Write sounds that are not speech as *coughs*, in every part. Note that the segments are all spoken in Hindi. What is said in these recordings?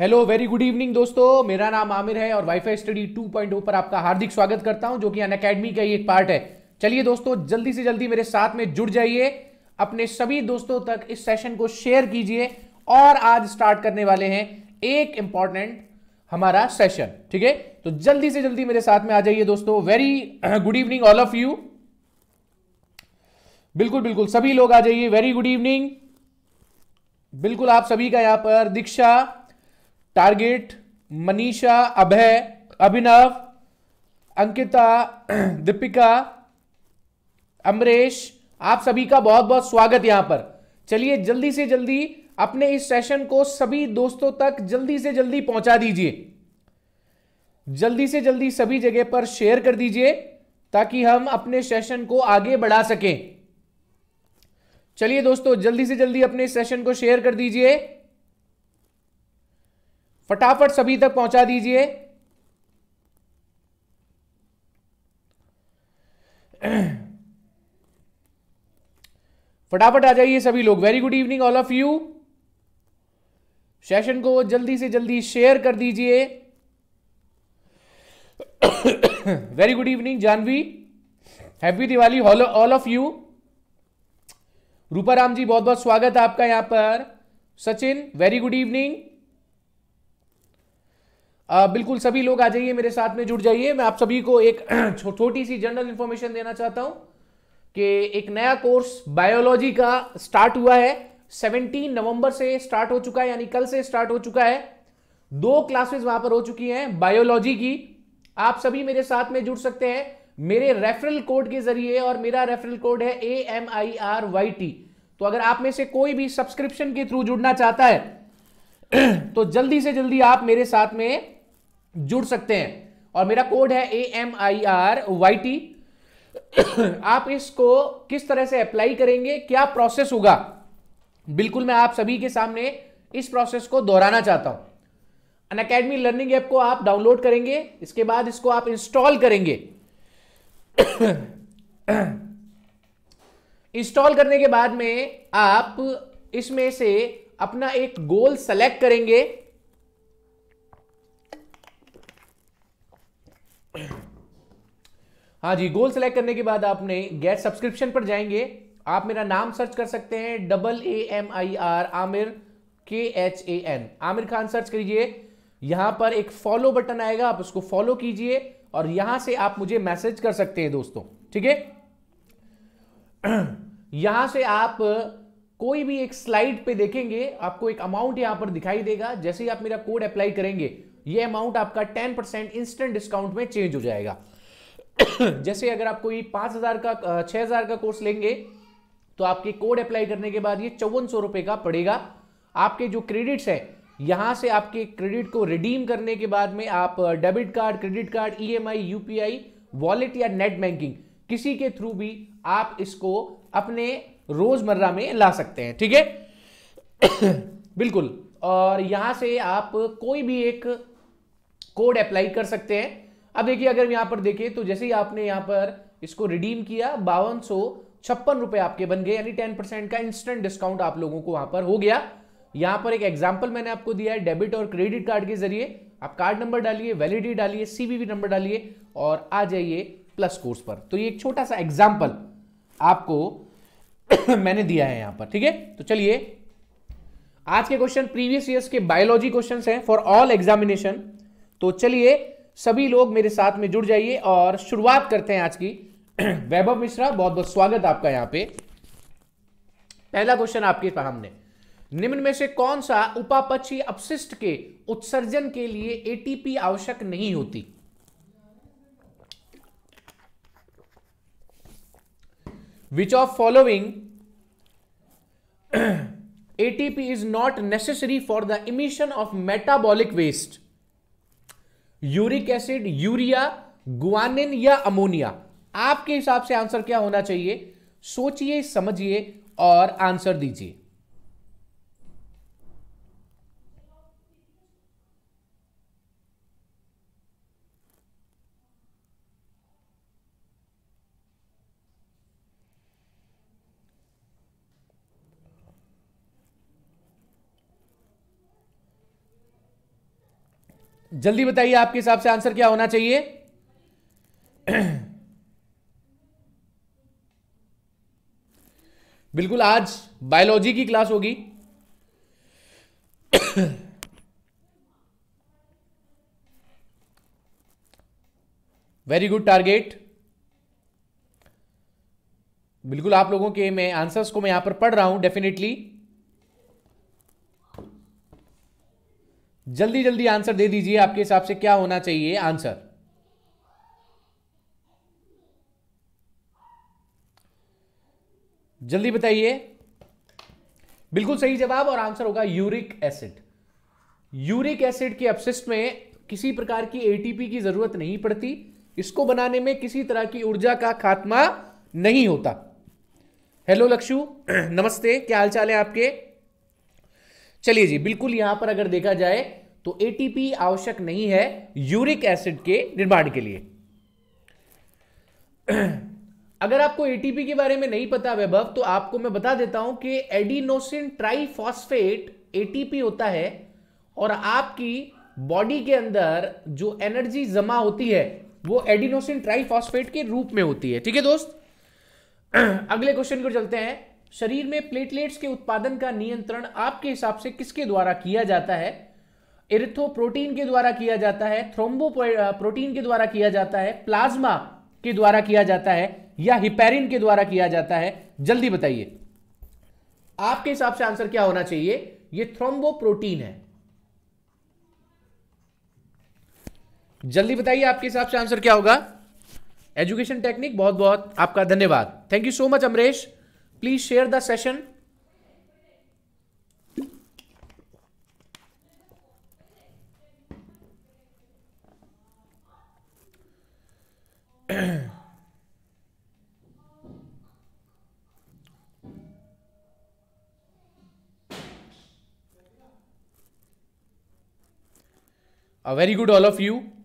हेलो वेरी गुड इवनिंग दोस्तों मेरा नाम आमिर है और वाईफाई स्टडी 2.0 पर आपका हार्दिक स्वागत करता हूं जो कि अन अकेडमी का ही एक पार्ट है चलिए दोस्तों जल्दी से जल्दी मेरे साथ में जुड़ जाइए अपने सभी दोस्तों तक इस सेशन को शेयर कीजिए और आज स्टार्ट करने वाले हैं एक इंपॉर्टेंट हमारा सेशन ठीक है तो जल्दी से जल्दी मेरे साथ में आ जाइए दोस्तों very good evening all of you बिल्कुल बिल्कुल सभी लोग आ जाइए वेरी गुड इवनिंग बिल्कुल आप सभी का यहां पर दीक्षा टारगेट मनीषा अभय अभिनव अंकिता *clears throat* दीपिका अमरेश आप सभी का बहुत बहुत स्वागत यहां पर चलिए जल्दी से जल्दी अपने इस सेशन को सभी दोस्तों तक जल्दी से जल्दी पहुंचा दीजिए जल्दी से जल्दी सभी जगह पर शेयर कर दीजिए ताकि हम अपने सेशन को आगे बढ़ा सकें चलिए दोस्तों जल्दी से जल्दी अपने सेशन को शेयर कर दीजिए फटाफट सभी तक पहुंचा दीजिए फटाफट आ जाइए सभी लोग very good evening all of you session को जल्दी से जल्दी शेयर कर दीजिए very good evening Janvi happy Diwali all of you Rupa Ram ji बहुत बहुत स्वागत है आपका यहां पर सचिन वेरी गुड इवनिंग बिल्कुल सभी लोग आ जाइए मेरे साथ में जुड़ जाइए मैं आप सभी को एक *clears throat* छोटी सी जनरल इंफॉर्मेशन देना चाहता हूं कि एक नया कोर्स बायोलॉजी का स्टार्ट हुआ है 17 नवंबर से स्टार्ट हो चुका है यानी कल से स्टार्ट हो चुका है दो क्लासेस वहां पर हो चुकी हैं बायोलॉजी की आप सभी मेरे साथ में जुड़ सकते हैं मेरे रेफरल कोड के जरिए और मेरा रेफरल कोड है A M I R Y T तो अगर आप में से कोई भी सब्सक्रिप्शन के थ्रू जुड़ना चाहता है *clears throat* तो जल्दी से जल्दी आप मेरे साथ में जुड़ सकते हैं और मेरा कोड है A M I R Y T आप इसको किस तरह से अप्लाई करेंगे क्या प्रोसेस होगा बिल्कुल मैं आप सभी के सामने इस प्रोसेस को दोहराना चाहता हूं अन अकेडमी लर्निंग ऐप को आप डाउनलोड करेंगे इसके बाद इसको आप इंस्टॉल करेंगे इंस्टॉल करने के बाद में आप इसमें से अपना एक गोल सेलेक्ट करेंगे हाँ जी गोल सेलेक्ट करने के बाद आपने गेट सब्सक्रिप्शन पर जाएंगे आप मेरा नाम सर्च कर सकते हैं double A M I R Aamir के H A N Aamir Khan search करिए यहां पर एक फॉलो बटन आएगा आप उसको फॉलो कीजिए और यहां से आप मुझे मैसेज कर सकते हैं दोस्तों ठीक है *clears throat* यहां से आप कोई भी एक स्लाइड पे देखेंगे आपको एक अमाउंट यहां पर दिखाई देगा जैसे ही आप मेरा कोड अप्लाई करेंगे ये अमाउंट आपका 10% इंस्टेंट डिस्काउंट में चेंज हो जाएगा *coughs* जैसे अगर आप कोई पांच हज़ार का छह हज़ार का कोर्स लेंगे तो आपके कोड अप्लाई करने के बाद ये चौवन सौ रुपए का पड़ेगा आपके जो क्रेडिट्स है यहां से आपके क्रेडिट को रिडीम करने के बाद में आप debit card credit card EMI UPI wallet या नेट बैंकिंग किसी के थ्रू भी आप इसको अपने रोजमर्रा में ला सकते हैं ठीक है *coughs* बिल्कुल और यहां से आप कोई भी एक कोड अप्लाई कर सकते हैं अब देखिए अगर यहां पर देखें तो जैसे ही आपने यहां पर इसको रिडीम किया बावन सौ छप्पन रुपए आपके बन गए यानी टेन परसेंट का इंस्टेंट डिस्काउंट आप लोगों को वहां पर हो गया यहां पर एक एग्जाम्पल मैंने आपको दिया है डेबिट और क्रेडिट कार्ड के जरिए आप कार्ड नंबर डालिए वैलिडिटी डालिए सीवीवी नंबर डालिए और आ जाइए प्लस कोर्स पर तो ये एक छोटा सा एग्जाम्पल आपको *coughs* मैंने दिया है यहां पर ठीक है तो चलिए आज के क्वेश्चन प्रीवियस ईयर के बायोलॉजी क्वेश्चन हैं फॉर ऑल एग्जामिनेशन तो चलिए सभी लोग मेरे साथ में जुड़ जाइए और शुरुआत करते हैं आज की *clears throat* वैभव मिश्रा बहुत बहुत स्वागत आपका यहां पे पहला क्वेश्चन आपके सामने निम्न में से कौन सा उपापचय अपशिष्ट के उत्सर्जन के लिए एटीपी आवश्यक नहीं होती which of following ATP is not necessary for the emission of metabolic waste uric acid urea guanine या अमोनिया आपके हिसाब से आंसर क्या होना चाहिए सोचिए समझिए और आंसर दीजिए जल्दी बताइए आपके हिसाब से आंसर क्या होना चाहिए *clears throat* बिल्कुल आज बायोलॉजी की क्लास होगी वेरी गुड टारगेट बिल्कुल आप लोगों के मैं आंसर्स को मैं यहां पर पढ़ रहा हूं डेफिनेटली जल्दी जल्दी आंसर दे दीजिए आपके हिसाब से क्या होना चाहिए आंसर जल्दी बताइए बिल्कुल सही जवाब और आंसर होगा यूरिक एसिड यूरिक एसिड के अपशिष्ट में किसी प्रकार की एटीपी की जरूरत नहीं पड़ती इसको बनाने में किसी तरह की ऊर्जा का खात्मा नहीं होता हेलो लक्षु *clears throat* नमस्ते क्या हालचाल है आपके चलिए जी बिल्कुल यहां पर अगर देखा जाए तो एटीपी आवश्यक नहीं है यूरिक एसिड के निर्माण के लिए *clears throat* अगर आपको एटीपी के बारे में नहीं पता वैभव तो आपको मैं बता देता हूं कि एडिनोसिन ट्राइफॉस्फेट एटीपी होता है और आपकी बॉडी के अंदर जो एनर्जी जमा होती है वो एडिनोसिन ट्राइफॉस्फेट के रूप में होती है ठीक है दोस्त *clears throat* अगले क्वेश्चन को चलते हैं शरीर में प्लेटलेट्स के उत्पादन का नियंत्रण आपके हिसाब से किसके द्वारा किया जाता है इरिथ्रोप्रोटीन के द्वारा किया जाता है थ्रोम्बो प्रोटीन के द्वारा किया जाता है प्लाज्मा के द्वारा किया जाता है या हिपेरिन के द्वारा किया जाता है जल्दी बताइए आपके हिसाब से आंसर क्या होना चाहिए ये थ्रोम्बो प्रोटीन है जल्दी बताइए आपके हिसाब से आंसर क्या होगा एजुकेशन टेक्निक बहुत बहुत आपका धन्यवाद thank you so much Amresh Please share the session. A very good all of you.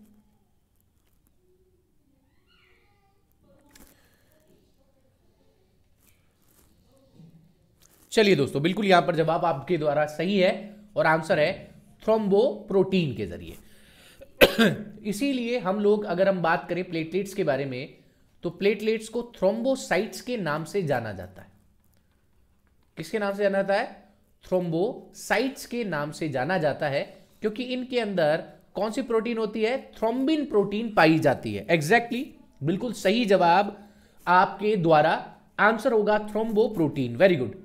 चलिए दोस्तों बिल्कुल यहां पर जवाब आपके द्वारा सही है और आंसर है थ्रोम्बो प्रोटीन के जरिए *coughs* इसीलिए हम लोग अगर हम बात करें प्लेटलेट्स के बारे में तो प्लेटलेट्स को थ्रोम्बोसाइट्स के नाम से जाना जाता है किसके नाम से जाना जाता है थ्रोम्बोसाइट्स के नाम से जाना जाता है क्योंकि इनके अंदर कौन सी प्रोटीन होती है थ्रोम्बिन प्रोटीन पाई जाती है एग्जैक्टली exactly, बिल्कुल सही जवाब आपके द्वारा आंसर होगा thrombo protein very good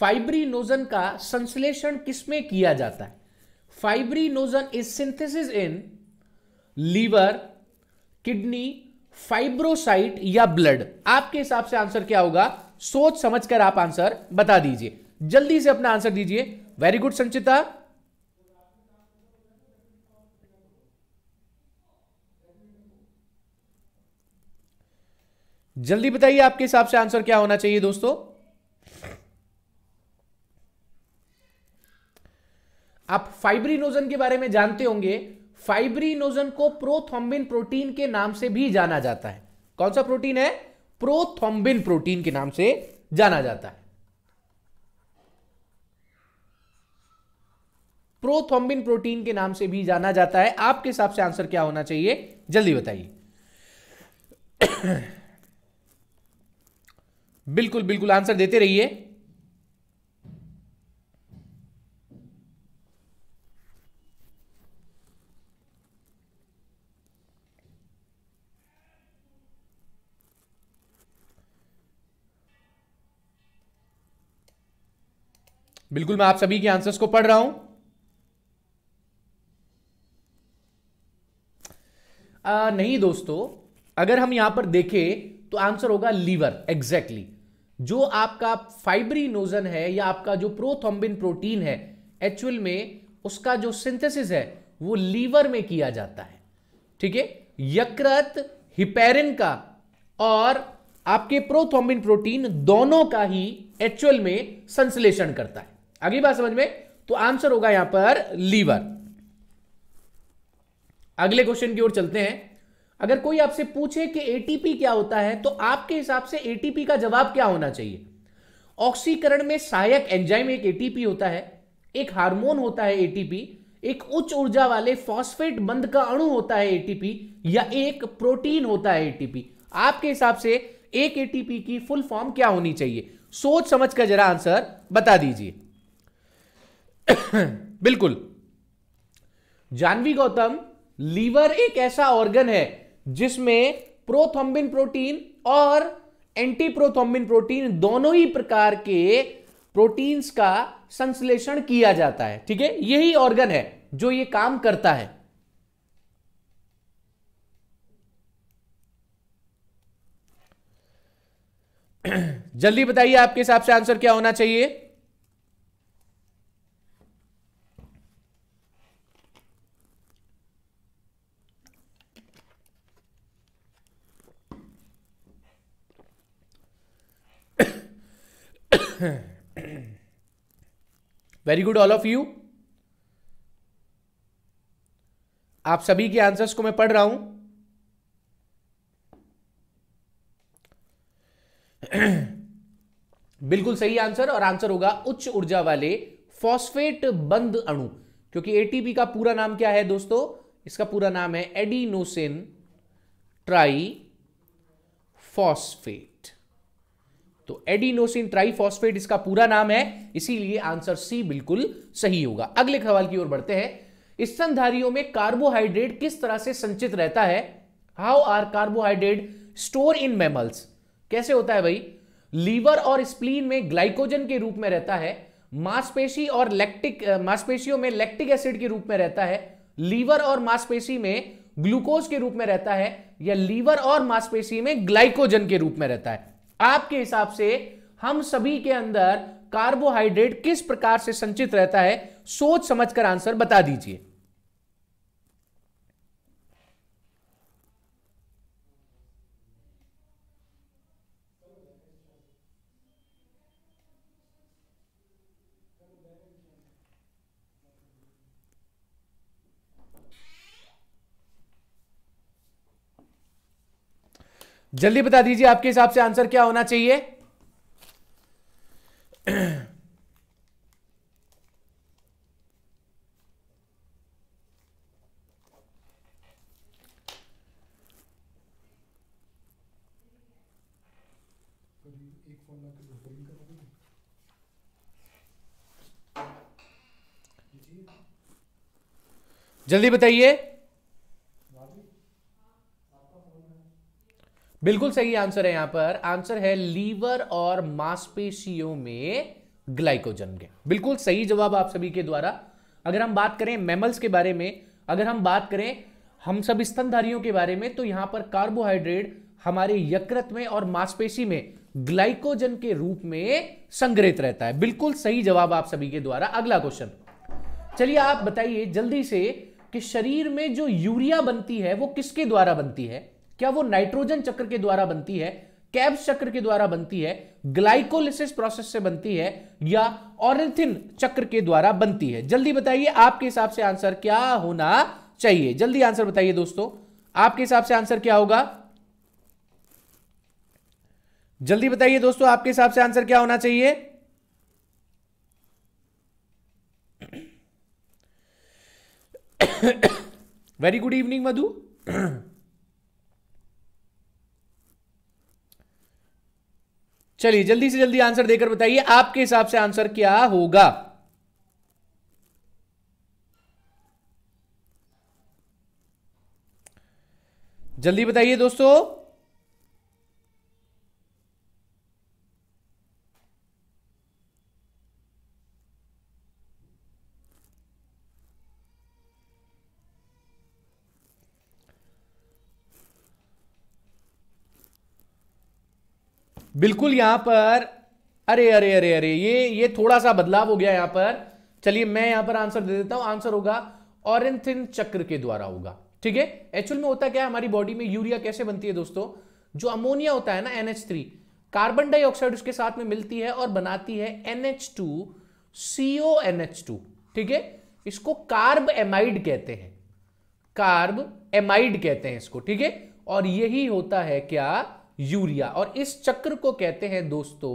fibrinogen का संश्लेषण किसमें किया जाता है fibrinogen is synthesis in liver kidney fibrocyte या ब्लड आपके हिसाब से आंसर क्या होगा सोच समझ कर आप आंसर बता दीजिए जल्दी से अपना आंसर दीजिए वेरी गुड संचिता जल्दी बताइए आपके हिसाब से आंसर क्या होना चाहिए दोस्तों आप फाइब्रीनोजन के बारे में जानते होंगे फाइब्रीनोजन को प्रोथोम्बिन प्रोटीन के नाम से भी जाना जाता है कौन सा प्रोटीन है प्रोथोम्बिन प्रोटीन के नाम से जाना जाता है प्रोथोम्बिन प्रोटीन के नाम से भी जाना जाता है आपके हिसाब से आंसर क्या होना चाहिए जल्दी बताइए *coughs* बिल्कुल बिल्कुल आंसर देते रहिए बिल्कुल मैं आप सभी के आंसर्स को पढ़ रहा हूं आ, नहीं दोस्तों अगर हम यहां पर देखें तो आंसर होगा लीवर एग्जैक्टली जो आपका फाइब्रीनोजन है या आपका जो प्रोथोम्बिन प्रोटीन है एक्चुअल में उसका जो सिंथेसिस है वो लीवर में किया जाता है ठीक है यकृत हिपेरिन का और आपके प्रोथोम्बिन प्रोटीन दोनों का ही एक्चुअल में संश्लेषण करता है अगली बात समझ में तो आंसर होगा यहां पर लीवर अगले क्वेश्चन की ओर चलते हैं अगर कोई आपसे पूछे कि एटीपी क्या होता है तो आपके हिसाब से एटीपी का जवाब क्या होना चाहिए ऑक्सीकरण में सहायक एंजाइम एक एटीपी होता है एक हार्मोन होता है एटीपी एक उच्च ऊर्जा वाले फॉस्फेट बंद का अणु होता है एटीपी या एक प्रोटीन होता है एटीपी आपके हिसाब से एक एटीपी की फुल फॉर्म क्या होनी चाहिए सोच समझ कर जरा आंसर बता दीजिए *coughs* बिल्कुल जानवी गौतम लीवर एक ऐसा ऑर्गन है जिसमें प्रोथोम्बिन प्रोटीन और एंटी प्रोथोम्बिन प्रोटीन दोनों ही प्रकार के प्रोटीन्स का संश्लेषण किया जाता है ठीक है यही ऑर्गन है जो ये काम करता है *coughs* जल्दी बताइए आपके हिसाब से आंसर क्या होना चाहिए very good all of you आप सभी के आंसर्स को मैं पढ़ रहा हूं *clears throat* बिल्कुल सही आंसर और आंसर होगा उच्च ऊर्जा वाले फॉस्फेट बंद अणु क्योंकि एटीपी का पूरा नाम क्या है दोस्तों इसका पूरा नाम है एडीनोसिन ट्राई फॉस्फेट तो एडीनोसिन ट्राइफॉस्फेट इसका पूरा नाम है इसीलिए आंसर सी बिल्कुल सही होगा अगले सवाल की ओर बढ़ते हैं स्तनधारियों में कार्बोहाइड्रेट किस तरह से संचित रहता है how are carbohydrate store in mammals कैसे होता है भाई लीवर और स्प्लीन में ग्लाइकोजन के रूप में रहता है मांसपेशी और लैक्टिक मांसपेशियों में लैक्टिक एसिड के रूप में रहता है लीवर और मांसपेशी में ग्लूकोज के रूप में रहता है या लीवर और मांसपेशी में ग्लाइकोजन के रूप में रहता है आपके हिसाब से हम सभी के अंदर कार्बोहाइड्रेट किस प्रकार से संचित रहता है सोच समझकर आंसर बता दीजिए जल्दी बता दीजिए आपके हिसाब से आंसर क्या होना चाहिए जल्दी बताइए बिल्कुल सही आंसर है यहां पर आंसर है लीवर और मांसपेशियों में ग्लाइकोजन के बिल्कुल सही जवाब आप सभी के द्वारा अगर हम बात करें मेमल्स के बारे में अगर हम बात करें हम सब स्तनधारियों के बारे में तो यहां पर कार्बोहाइड्रेट हमारे यकृत में और मांसपेशी में ग्लाइकोजन के रूप में संग्रहित रहता है बिल्कुल सही जवाब आप सभी के द्वारा अगला क्वेश्चन चलिए आप बताइए जल्दी से कि शरीर में जो यूरिया बनती है वो किसके द्वारा बनती है क्या वो नाइट्रोजन चक्र के द्वारा बनती है कैब्स चक्र के द्वारा बनती है ग्लाइकोलिसिस प्रोसेस से बनती है या ऑरिथिन चक्र के द्वारा बनती है जल्दी बताइए आपके हिसाब से आंसर क्या होना चाहिए जल्दी आंसर बताइए दोस्तों आपके हिसाब से आंसर क्या होगा जल्दी बताइए दोस्तों आपके हिसाब से आंसर क्या होना चाहिए वेरी गुड इवनिंग मधु चलिए जल्दी से जल्दी आंसर देकर बताइए आपके हिसाब से आंसर क्या होगा जल्दी बताइए दोस्तों बिल्कुल यहां पर अरे अरे अरे अरे ये ये थोड़ा सा बदलाव हो गया यहां पर चलिए मैं यहां पर आंसर दे देता हूं आंसर होगा ऑरेंथिन चक्र के द्वारा होगा ठीक है एक्चुअल में होता क्या है हमारी बॉडी में यूरिया कैसे बनती है दोस्तों जो अमोनिया होता है ना एनएच थ्री कार्बन डाइऑक्साइड उसके साथ में मिलती है और बनाती है NH two CO NH two ठीक है इसको कार्ब एमाइड कहते हैं कार्ब एमाइड कहते हैं इसको ठीक है और यही होता है क्या यूरिया और इस चक्र को कहते हैं दोस्तों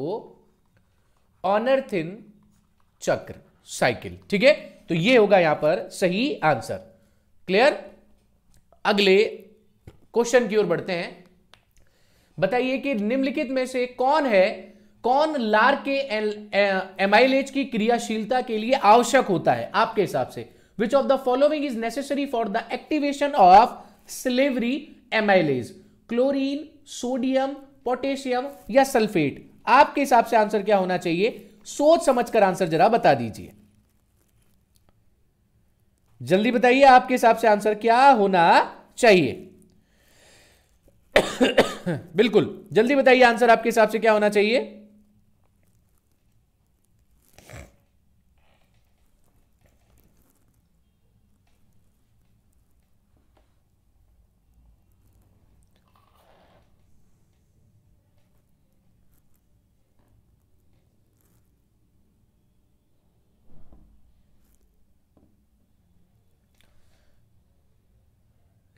ऑनर्थिन चक्र साइकिल ठीक है तो ये होगा यहां पर सही आंसर क्लियर अगले क्वेश्चन की ओर बढ़ते हैं बताइए कि निम्नलिखित में से कौन है कौन लार के एमाइलेज की क्रियाशीलता के लिए आवश्यक होता है आपके हिसाब से which of the following is necessary for the activation of salivary amylase chlorine sodium potassium या सल्फेट आपके हिसाब से आंसर क्या होना चाहिए सोच समझकर आंसर जरा बता दीजिए जल्दी बताइए आपके हिसाब से आंसर क्या होना चाहिए *coughs* बिल्कुल जल्दी बताइए आंसर आपके हिसाब से क्या होना चाहिए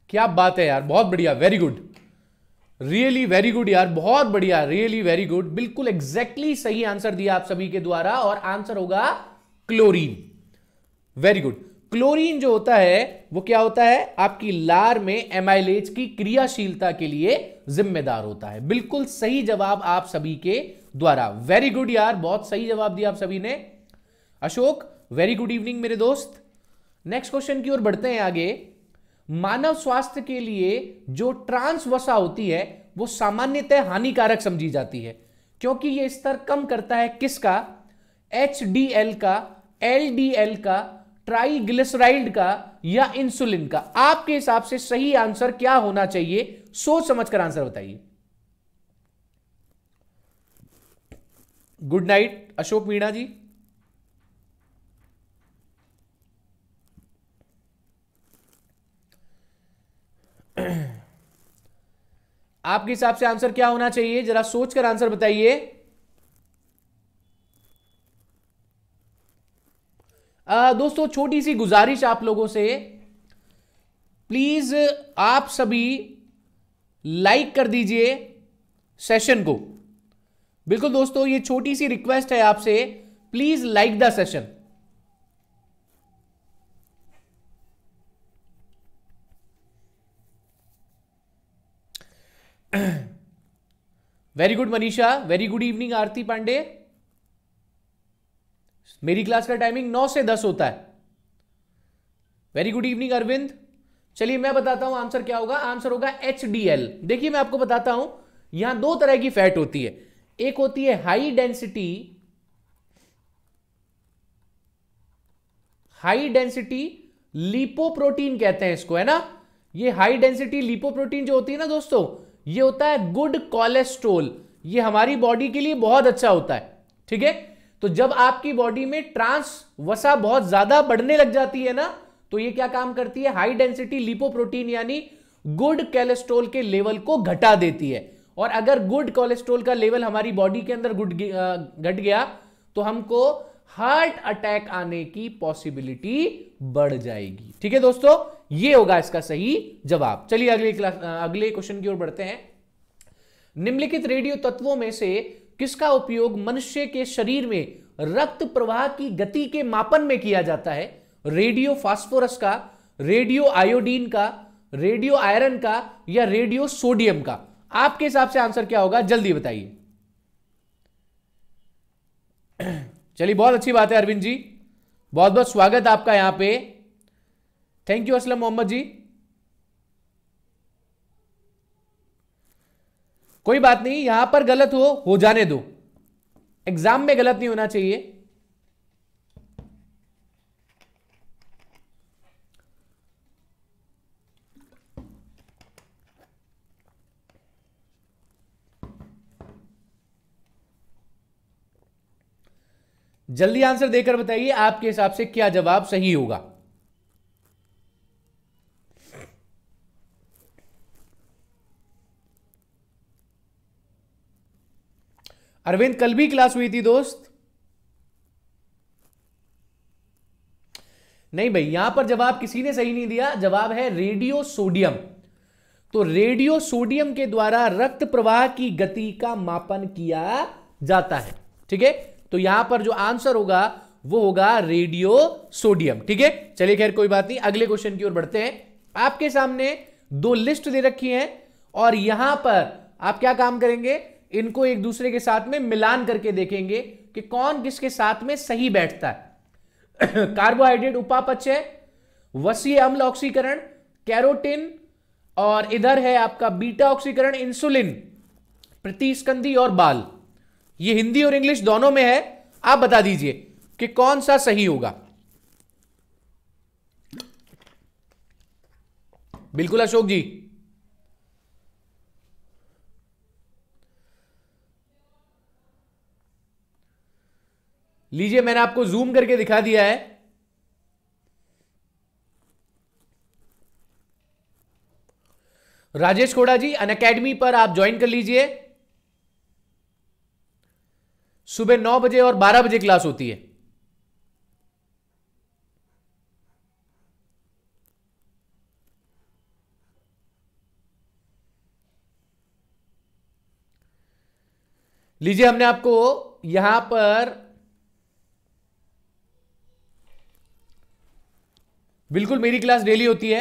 क्या बात है यार बहुत बढ़िया very good really very good यार बहुत बढ़िया रियली वेरी गुड बिल्कुल एग्जैक्टली exactly सही आंसर दिया आप सभी के द्वारा और आंसर होगा क्लोरीन वेरी गुड क्लोरीन जो होता है वो क्या होता है आपकी लार में एमाइलेज की क्रियाशीलता के लिए जिम्मेदार होता है बिल्कुल सही जवाब आप सभी के द्वारा वेरी गुड यार बहुत सही जवाब दिया आप सभी ने अशोक वेरी गुड इवनिंग मेरे दोस्त नेक्स्ट क्वेश्चन की ओर बढ़ते हैं आगे मानव स्वास्थ्य के लिए जो ट्रांस वसा होती है वो सामान्यतः हानिकारक समझी जाती है क्योंकि ये स्तर कम करता है किसका एच का एल का ट्राइग्लिसराइड का या इंसुलिन का आपके हिसाब से सही आंसर क्या होना चाहिए सोच समझकर आंसर बताइए गुड नाइट अशोक मीणा जी *clears throat* आपके हिसाब से आंसर क्या होना चाहिए जरा सोचकर आंसर बताइए दोस्तों छोटी सी गुजारिश आप लोगों से प्लीज आप सभी लाइक कर दीजिए सेशन को बिल्कुल दोस्तों ये छोटी सी रिक्वेस्ट है आपसे please like the session very good Manisha very good evening Aarti Pandey मेरी क्लास का टाइमिंग नौ से दस होता है वेरी गुड इवनिंग अरविंद चलिए मैं बताता हूं आंसर क्या होगा आंसर होगा एच देखिए मैं आपको बताता हूं यहां दो तरह की फैट होती है एक होती है high density high density lipoprotein कहते हैं इसको है ना ये हाई डेंसिटी लिपोप्रोटीन जो होती है ना दोस्तों ये होता है गुड कोलेस्ट्रोल ये हमारी बॉडी के लिए बहुत अच्छा होता है ठीक है तो जब आपकी बॉडी में ट्रांस वसा बहुत ज्यादा बढ़ने लग जाती है ना तो ये क्या काम करती है हाई डेंसिटी लिपोप्रोटीन यानी गुड कोलेस्ट्रोल के लेवल को घटा देती है और अगर गुड कोलेस्ट्रोल का लेवल हमारी बॉडी के अंदर गुड घट गया तो हमको हार्ट अटैक आने की पॉसिबिलिटी बढ़ जाएगी ठीक है दोस्तों ये होगा इसका सही जवाब चलिए अगले क्लास अगले क्वेश्चन की ओर बढ़ते हैं निम्नलिखित रेडियो तत्वों में से किसका उपयोग मनुष्य के शरीर में रक्त प्रवाह की गति के मापन में किया जाता है रेडियो फास्फोरस का रेडियो आयोडीन का रेडियो आयरन का या रेडियो सोडियम का आपके हिसाब से आंसर क्या होगा जल्दी बताइए *clears throat* चलिए बहुत अच्छी बात है अरविंद जी बहुत बहुत स्वागत आपका यहां पे थैंक यू असलम मोहम्मद जी कोई बात नहीं यहां पर गलत हो हो जाने दो एग्जाम में गलत नहीं होना चाहिए जल्दी आंसर देकर बताइए आपके हिसाब से क्या जवाब सही होगा अरविंद कल भी क्लास हुई थी दोस्त नहीं भाई यहां पर जवाब किसी ने सही नहीं दिया जवाब है रेडियो सोडियम तो रेडियो सोडियम के द्वारा रक्त प्रवाह की गति का मापन किया जाता है ठीक है तो यहां पर जो आंसर होगा वो होगा रेडियो सोडियम ठीक है चलिए खैर कोई बात नहीं अगले क्वेश्चन की ओर बढ़ते हैं आपके सामने दो लिस्ट दे रखी है और यहां पर आप क्या काम करेंगे इनको एक दूसरे के साथ में मिलान करके देखेंगे कि कौन किसके साथ में सही बैठता है *coughs* कार्बोहाइड्रेट उपापचय वसी अम्ल ऑक्सीकरण कैरोटिन और इधर है आपका बीटा ऑक्सीकरण इंसुलिन प्रतिस्कंदी और बाल ये हिंदी और इंग्लिश दोनों में है आप बता दीजिए कि कौन सा सही होगा बिल्कुल अशोक जी लीजिए मैंने आपको जूम करके दिखा दिया है राजेश खोड़ा जी अन अकेडमी पर आप ज्वाइन कर लीजिए सुबह नौ बजे और बारह बजे क्लास होती है लीजिए हमने आपको यहां पर बिल्कुल मेरी क्लास डेली होती है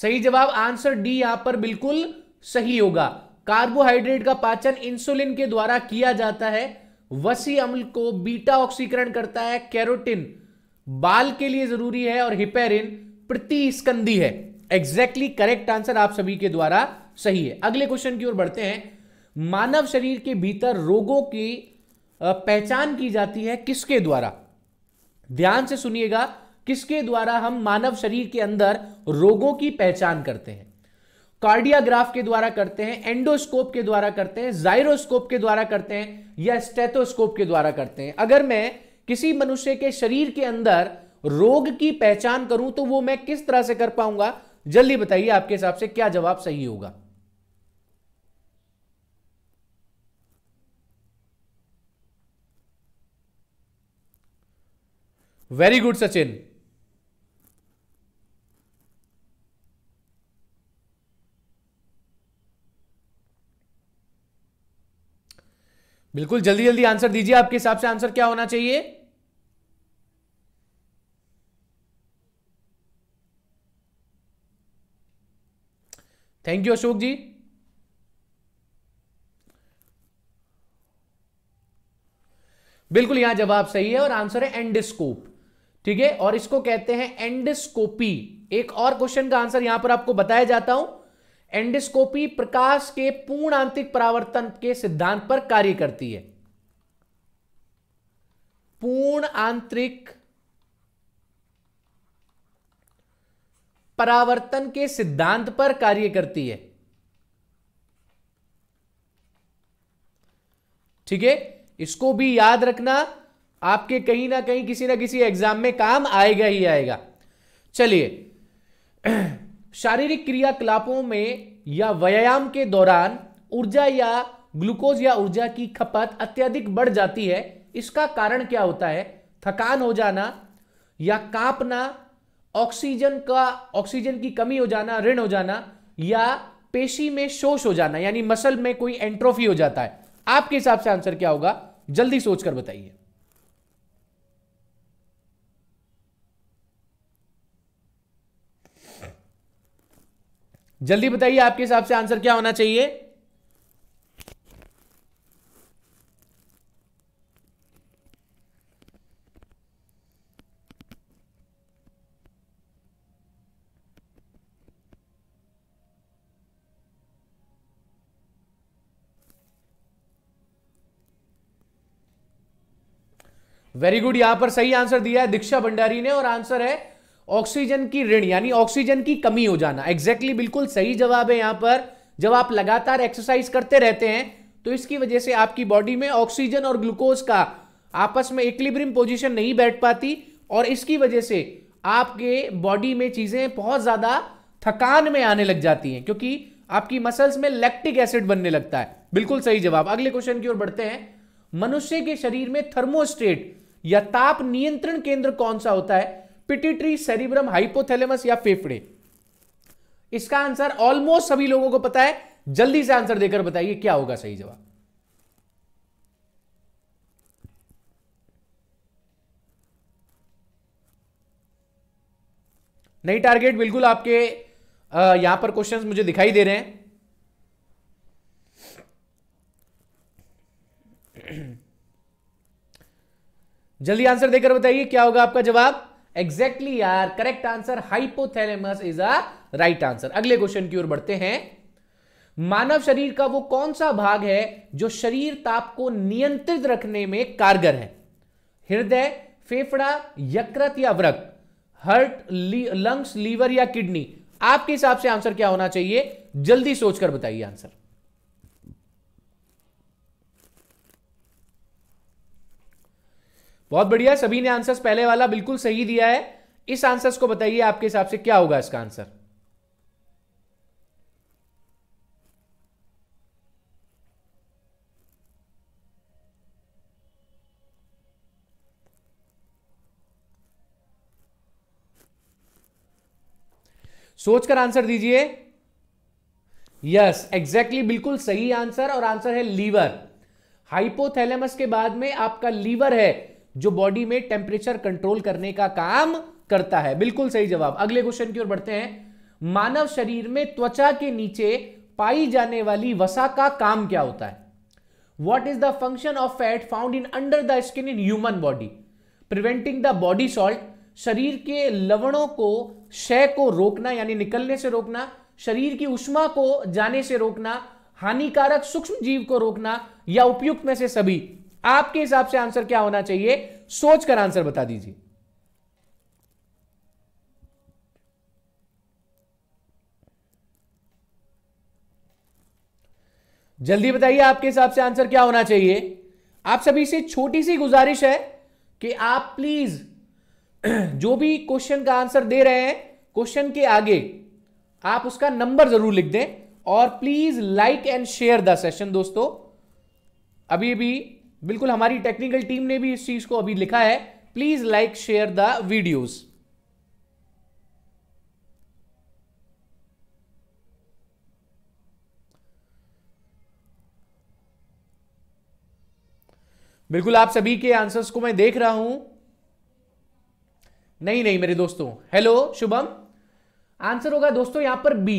सही जवाब आंसर डी यहां पर बिल्कुल सही होगा कार्बोहाइड्रेट का पाचन इंसुलिन के द्वारा किया जाता है वसी अम्ल को बीटा ऑक्सीकरण करता है कैरोटिन बाल के लिए जरूरी है और हिपेरिन प्रतिस्कंदी है एग्जैक्टली करेक्ट आंसर आप सभी के द्वारा सही है अगले क्वेश्चन की ओर बढ़ते हैं मानव शरीर के भीतर रोगों की पहचान की जाती है किसके द्वारा ध्यान से सुनिएगा किसके द्वारा हम मानव शरीर के अंदर रोगों की पहचान करते हैं कार्डियाग्राफ के द्वारा करते हैं एंडोस्कोप के द्वारा करते हैं जायरोस्कोप के द्वारा करते हैं या स्टेथोस्कोप के द्वारा करते हैं अगर मैं किसी मनुष्य के शरीर के अंदर रोग की पहचान करूं तो वो मैं किस तरह से कर पाऊंगा जल्दी बताइए आपके हिसाब से क्या जवाब सही होगा वेरी गुड सचिन बिल्कुल जल्दी जल्दी आंसर दीजिए आपके हिसाब से आंसर क्या होना चाहिए थैंक यू अशोक जी बिल्कुल यहां जवाब सही है और आंसर है एंडस्कोप ठीक है और इसको कहते हैं एंडस्कोपी एक और क्वेश्चन का आंसर यहां पर आपको बताया जाता हूं एंडस्कोपी प्रकाश के पूर्ण आंतरिक परावर्तन के सिद्धांत पर कार्य करती है पूर्ण आंतरिक परावर्तन के सिद्धांत पर कार्य करती है ठीक है इसको भी याद रखना आपके कहीं ना कहीं किसी ना किसी एग्जाम में काम आएगा ही आएगा चलिए *clears throat* शारीरिक क्रियाकलापों में या व्यायाम के दौरान ऊर्जा या ग्लूकोज या ऊर्जा की खपत अत्यधिक बढ़ जाती है इसका कारण क्या होता है थकान हो जाना या कांपना ऑक्सीजन का ऑक्सीजन की कमी हो जाना ऋण हो जाना या पेशी में शोष हो जाना यानी मसल में कोई एंट्रोफी हो जाता है आपके हिसाब से आंसर क्या होगा जल्दी सोचकर बताइए जल्दी बताइए आपके हिसाब से आंसर क्या होना चाहिए वेरी गुड यहां पर सही आंसर दिया है दीक्षा भंडारी ने और आंसर है ऑक्सीजन की ऋण यानी ऑक्सीजन की कमी हो जाना एग्जैक्टली exactly, बिल्कुल सही जवाब है यहां पर जब आप लगातार एक्सरसाइज करते रहते हैं तो इसकी वजह से आपकी बॉडी में ऑक्सीजन और ग्लूकोज का आपस में इक्लिब्रियम पोजीशन नहीं बैठ पाती और इसकी वजह से आपके बॉडी में चीजें बहुत ज्यादा थकान में आने लग जाती हैं क्योंकि आपकी मसल्स में लैक्टिक एसिड बनने लगता है बिल्कुल सही जवाब अगले क्वेश्चन की ओर बढ़ते हैं मनुष्य के शरीर में थर्मोस्टेट या ताप नियंत्रण केंद्र कौन सा होता है पिटिट्री सेरिब्रम हाइपोथैलेमस या फेफड़े इसका आंसर ऑलमोस्ट सभी लोगों को पता है जल्दी से आंसर देकर बताइए क्या होगा सही जवाब नहीं टारगेट बिल्कुल आपके यहां पर क्वेश्चंस मुझे दिखाई दे रहे हैं जल्दी आंसर देकर बताइए क्या होगा आपका जवाब एग्जैक्टली exactly यार correct answer hypothalamus is a right answer अगले क्वेश्चन की ओर बढ़ते हैं मानव शरीर का वो कौन सा भाग है जो शरीर ताप को नियंत्रित रखने में कारगर है हृदय फेफड़ा यकृत या व्रत हर्ट ली, लंग्स लीवर या किडनी आपके हिसाब से आंसर क्या होना चाहिए जल्दी सोचकर बताइए आंसर बहुत बढ़िया सभी ने आंसर्स पहले वाला बिल्कुल सही दिया है इस आंसर्स को बताइए आपके हिसाब से क्या होगा इसका आंसर सोचकर आंसर दीजिए यस एग्जैक्टली बिल्कुल सही आंसर और आंसर है लीवर हाइपोथैलेमस के बाद में आपका लीवर है जो बॉडी में टेम्परेचर कंट्रोल करने का काम करता है बिल्कुल सही जवाब अगले क्वेश्चन की ओर बढ़ते हैं मानव शरीर में त्वचा के नीचे पाई जाने वाली वसा का काम क्या होता है what is the function of fat found in under the skin in human body preventing the body salt शरीर के लवणों को शय को रोकना यानी निकलने से रोकना शरीर की उष्मा को जाने से रोकना हानिकारक सूक्ष्म जीव को रोकना या उपयुक्त में से सभी आपके हिसाब से आंसर क्या होना चाहिए सोचकर आंसर बता दीजिए जल्दी बताइए आपके हिसाब से आंसर क्या होना चाहिए आप सभी से छोटी सी गुजारिश है कि आप प्लीज *clears throat* जो भी क्वेश्चन का आंसर दे रहे हैं क्वेश्चन के आगे आप उसका नंबर जरूर लिख दें और please like and share the session दोस्तों अभी भी बिल्कुल हमारी टेक्निकल टीम ने भी इस चीज को अभी लिखा है please like share the videos बिल्कुल आप सभी के आंसर्स को मैं देख रहा हूं नहीं नहीं मेरे दोस्तों हेलो शुभम आंसर होगा दोस्तों यहां पर बी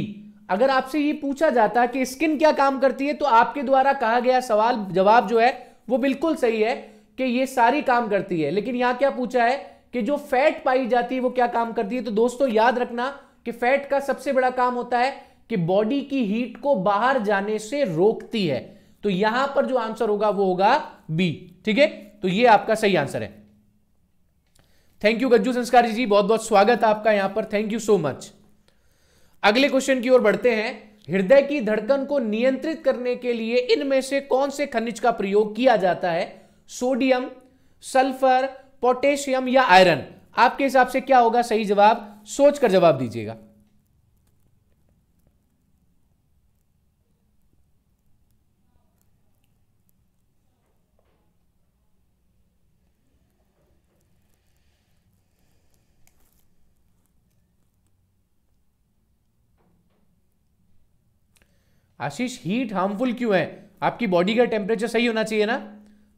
अगर आपसे ये पूछा जाता कि स्किन क्या काम करती है तो आपके द्वारा कहा गया सवाल जवाब जो है वो बिल्कुल सही है कि ये सारी काम करती है लेकिन यहां क्या पूछा है कि जो फैट पाई जाती है वो क्या काम करती है तो दोस्तों याद रखना कि फैट का सबसे बड़ा काम होता है कि बॉडी की हीट को बाहर जाने से रोकती है तो यहां पर जो आंसर होगा वो होगा बी ठीक है तो ये आपका सही आंसर है थैंक यू गज्जू संस्कार जी बहुत बहुत स्वागत है आपका यहां पर थैंक यू सो मच अगले क्वेश्चन की ओर बढ़ते हैं हृदय की धड़कन को नियंत्रित करने के लिए इनमें से कौन से खनिज का प्रयोग किया जाता है सोडियम सल्फर पोटेशियम या आयरन आपके हिसाब से क्या होगा सही जवाब सोचकर जवाब दीजिएगा आशीष हीट हार्मफुल क्यों है आपकी बॉडी का टेम्परेचर सही होना चाहिए ना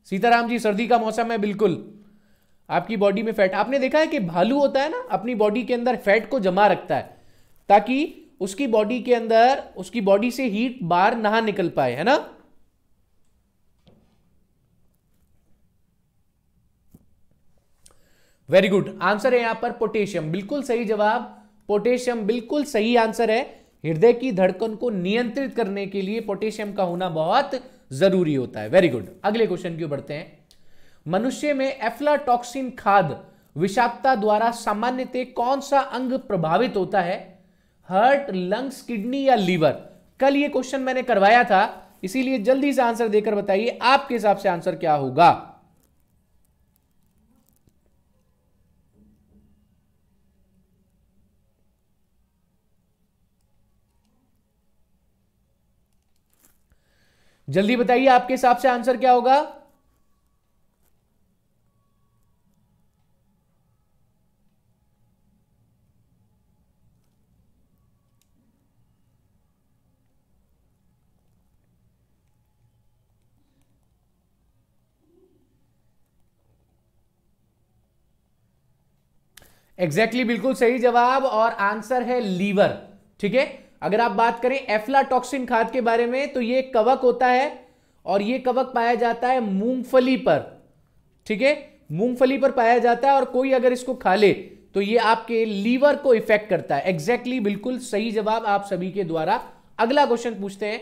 सीताराम जी सर्दी का मौसम है बिल्कुल आपकी बॉडी में फैट आपने देखा है कि भालू होता है ना अपनी बॉडी के अंदर फैट को जमा रखता है ताकि उसकी बॉडी के अंदर उसकी बॉडी से हीट बाहर ना निकल पाए है ना वेरी गुड आंसर है यहां पर पोटेशियम बिल्कुल सही जवाब पोटेशियम बिल्कुल सही आंसर है हृदय की धड़कन को नियंत्रित करने के लिए पोटेशियम का होना बहुत जरूरी होता है वेरी गुड अगले क्वेश्चन क्यों बढ़ते हैं मनुष्य में एफ्लाटॉक्सिन खाद विषाक्तता द्वारा सामान्यतः कौन सा अंग प्रभावित होता है हर्ट लंग्स किडनी या लीवर कल ये क्वेश्चन मैंने करवाया था इसीलिए जल्दी से आंसर देकर बताइए आपके हिसाब से आंसर क्या होगा जल्दी बताइए आपके हिसाब से आंसर क्या होगा एग्जैक्टली exactly, बिल्कुल सही जवाब और आंसर है लीवर ठीक है अगर आप बात करें एफ्लाटॉक्सिन खाद के बारे में तो ये कवक होता है और ये कवक पाया जाता है मूंगफली पर ठीक है मूंगफली पर पाया जाता है और कोई अगर इसको खा ले तो ये आपके लीवर को इफेक्ट करता है एग्जैक्टली exactly, बिल्कुल सही जवाब आप सभी के द्वारा अगला क्वेश्चन पूछते हैं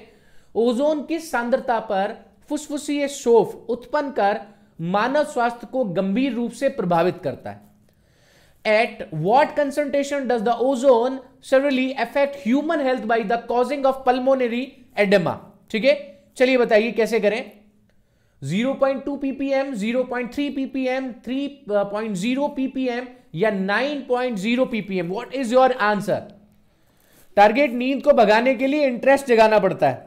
ओजोन की सांद्रता पर फुसफुसी शोफ उत्पन्न कर मानव स्वास्थ्य को गंभीर रूप से प्रभावित करता है at what concentration does the ozone severely affect human health by the causing of pulmonary edema ठीक है चलिए बताइए कैसे करें 0.2 ppm 0.3 ppm 3.0 ppm या 9.0 ppm what is your answer target नींद को भगाने के लिए इंटरेस्ट जगाना पड़ता है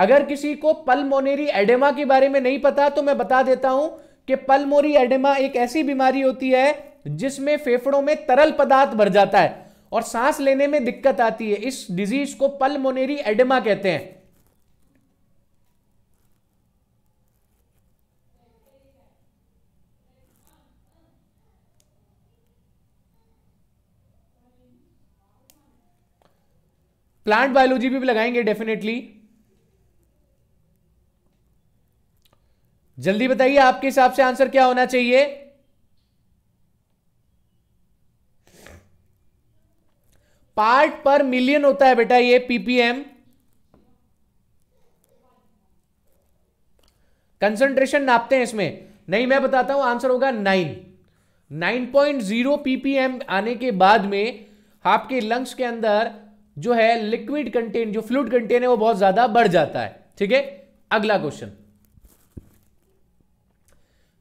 अगर किसी को पलमोनेरी एडेमा के बारे में नहीं पता तो मैं बता देता हूं कि पलमोरी एडेमा एक ऐसी बीमारी होती है जिसमें फेफड़ों में तरल पदार्थ भर जाता है और सांस लेने में दिक्कत आती है इस डिजीज को पलमोनेरी एडेमा कहते हैं प्लांट बायोलॉजी भी लगाएंगे डेफिनेटली जल्दी बताइए आपके हिसाब से आंसर क्या होना चाहिए पार्ट पर मिलियन होता है बेटा ये पीपीएम कंसंट्रेशन नापते हैं इसमें नहीं मैं बताता हूं आंसर होगा nine nine point zero PPM आने के बाद में आपके लंग्स के अंदर जो है लिक्विड कंटेंट जो फ्लूड कंटेंट है वो बहुत ज्यादा बढ़ जाता है ठीक है अगला क्वेश्चन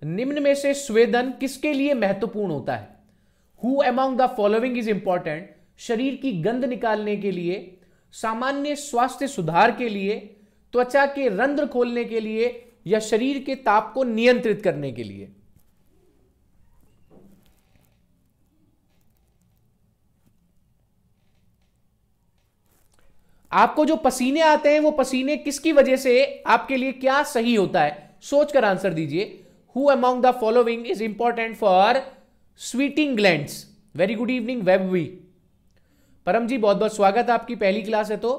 निम्न में से स्वेदन किसके लिए महत्वपूर्ण होता है who among the following is important शरीर की गंध निकालने के लिए सामान्य स्वास्थ्य सुधार के लिए त्वचा के रंध्र खोलने के लिए या शरीर के ताप को नियंत्रित करने के लिए आपको जो पसीने आते हैं वो पसीने किसकी वजह से आपके लिए क्या सही होता है सोचकर आंसर दीजिए who among the following is important for sweating gland very good evening वेब वी परम जी बहुत बहुत स्वागत है आपकी पहली क्लास है तो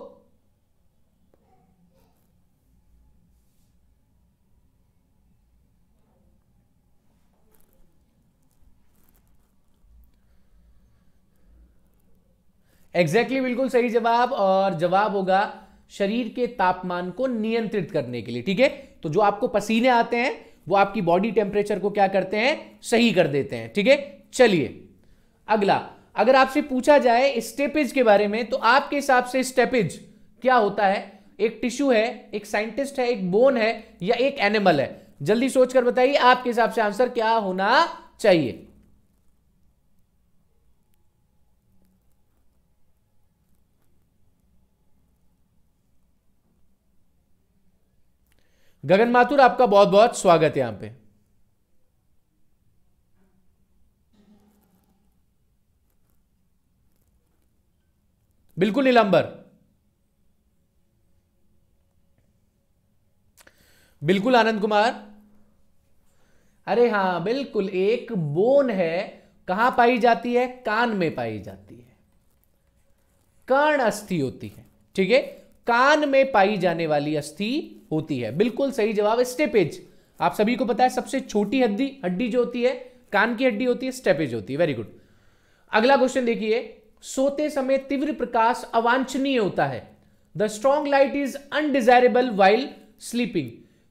एग्जैक्टली exactly, बिल्कुल सही जवाब और जवाब होगा शरीर के तापमान को नियंत्रित करने के लिए ठीक है तो जो आपको पसीने आते हैं वो आपकी बॉडी टेम्परेचर को क्या करते हैं सही कर देते हैं ठीक है चलिए अगला अगर आपसे पूछा जाए स्टेपेज के बारे में तो आपके हिसाब से स्टेपेज क्या होता है एक टिश्यू है एक साइंटिस्ट है एक बोन है या एक एनिमल है जल्दी सोचकर बताइए आपके हिसाब से आंसर क्या होना चाहिए गगन माथुर आपका बहुत बहुत स्वागत है यहां पे बिल्कुल नीलंबर बिल्कुल आनंद कुमार अरे हाँ बिल्कुल एक बोन है कहां पाई जाती है कान में पाई जाती है कर्ण अस्थि होती है ठीक है कान में पाई जाने वाली अस्थि होती है बिल्कुल सही जवाब स्टेपेज आप सभी को पता है सबसे छोटी हड्डी हड्डी जो होती है कान की हड्डी होती है स्टेपेज होती है वेरी गुड अगला क्वेश्चन देखिए सोते समय तीव्र प्रकाश अवांछनीय होता है the strong light is undesirable while sleeping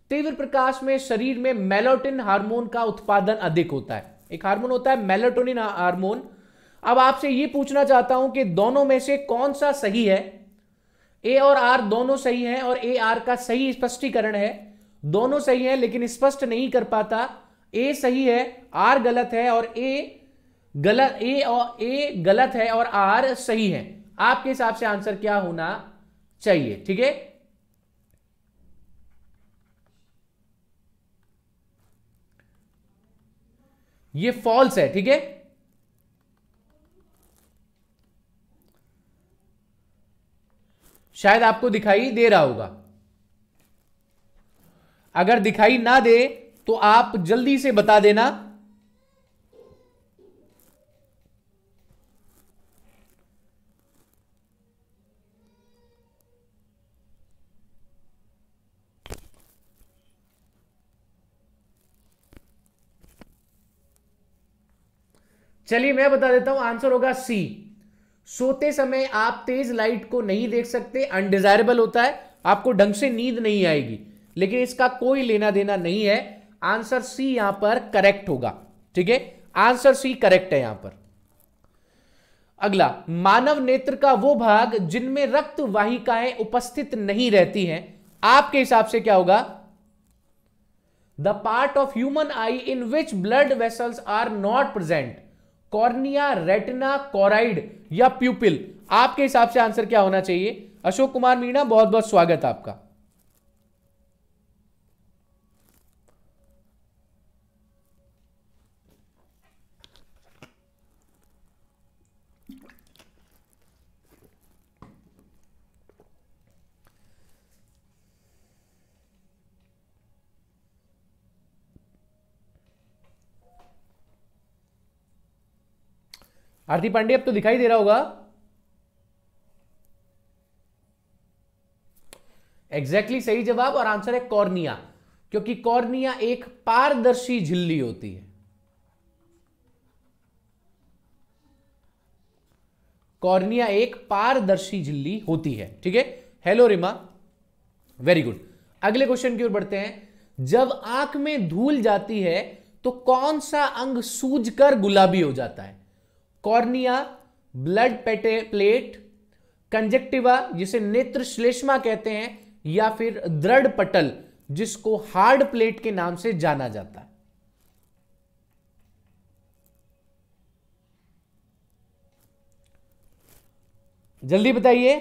तीव्र प्रकाश में शरीर में मेलोटिन हार्मोन का उत्पादन अधिक होता है एक हार्मोन होता है मेलोटोनिन हार्मोन अब आपसे यह पूछना चाहता हूं कि दोनों में से कौन सा सही है ए और आर दोनों सही हैं और ए आर का सही स्पष्टीकरण है दोनों सही है लेकिन स्पष्ट नहीं कर पाता ए सही है आर गलत है और ए गलत ए और ए गलत है और आर सही है आपके हिसाब से आंसर क्या होना चाहिए ठीक है ये फॉल्स है ठीक है शायद आपको दिखाई दे रहा होगा अगर दिखाई ना दे तो आप जल्दी से बता देना चलिए मैं बता देता हूं आंसर होगा सी सोते समय आप तेज लाइट को नहीं देख सकते अनडिजायरेबल होता है आपको ढंग से नींद नहीं आएगी लेकिन इसका कोई लेना देना नहीं है आंसर सी यहां पर करेक्ट होगा ठीक है आंसर सी करेक्ट है यहां पर अगला मानव नेत्र का वो भाग जिनमें रक्त वाहिकाएं उपस्थित नहीं रहती हैं आपके हिसाब से क्या होगा the part of human eye in which blood vessels are not present cornea retina choroid या प्यूपिल आपके हिसाब से आंसर क्या होना चाहिए अशोक कुमार मीणा बहुत बहुत स्वागत आपका आरती पांडे अब तो दिखाई दे रहा होगा एग्जैक्टली exactly सही जवाब और आंसर है कॉर्निया क्योंकि कॉर्निया एक पारदर्शी झिल्ली होती है कॉर्निया एक पारदर्शी झिल्ली होती है ठीक है हेलो रिमा वेरी गुड अगले क्वेश्चन की ओर बढ़ते हैं जब आंख में धूल जाती है तो कौन सा अंग सूजकर गुलाबी हो जाता है cornea blood platelet conjunctiva जिसे नेत्र श्लेष्मा कहते हैं या फिर दृढ़ पटल जिसको हार्ड प्लेट के नाम से जाना जाता है जल्दी बताइए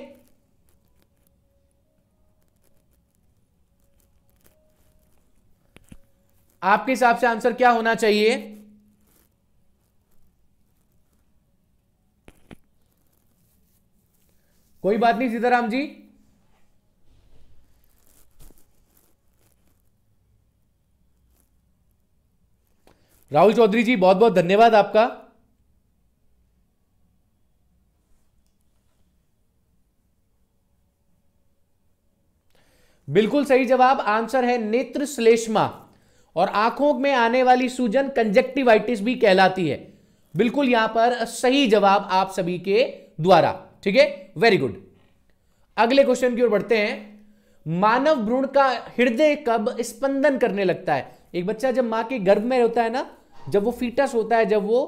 आपके हिसाब से आंसर क्या होना चाहिए कोई बात नहीं सीताराम जी राहुल चौधरी जी बहुत बहुत धन्यवाद आपका बिल्कुल सही जवाब आंसर है नेत्र श्लेष्मा और आंखों में आने वाली सूजन कंजेक्टिवाइटिस भी कहलाती है बिल्कुल यहां पर सही जवाब आप सभी के द्वारा ठीक है वेरी गुड अगले क्वेश्चन की ओर बढ़ते हैं मानव भ्रूण का हृदय कब स्पंदन करने लगता है एक बच्चा जब मां के गर्भ में होता है ना जब वो फीटस होता है जब वो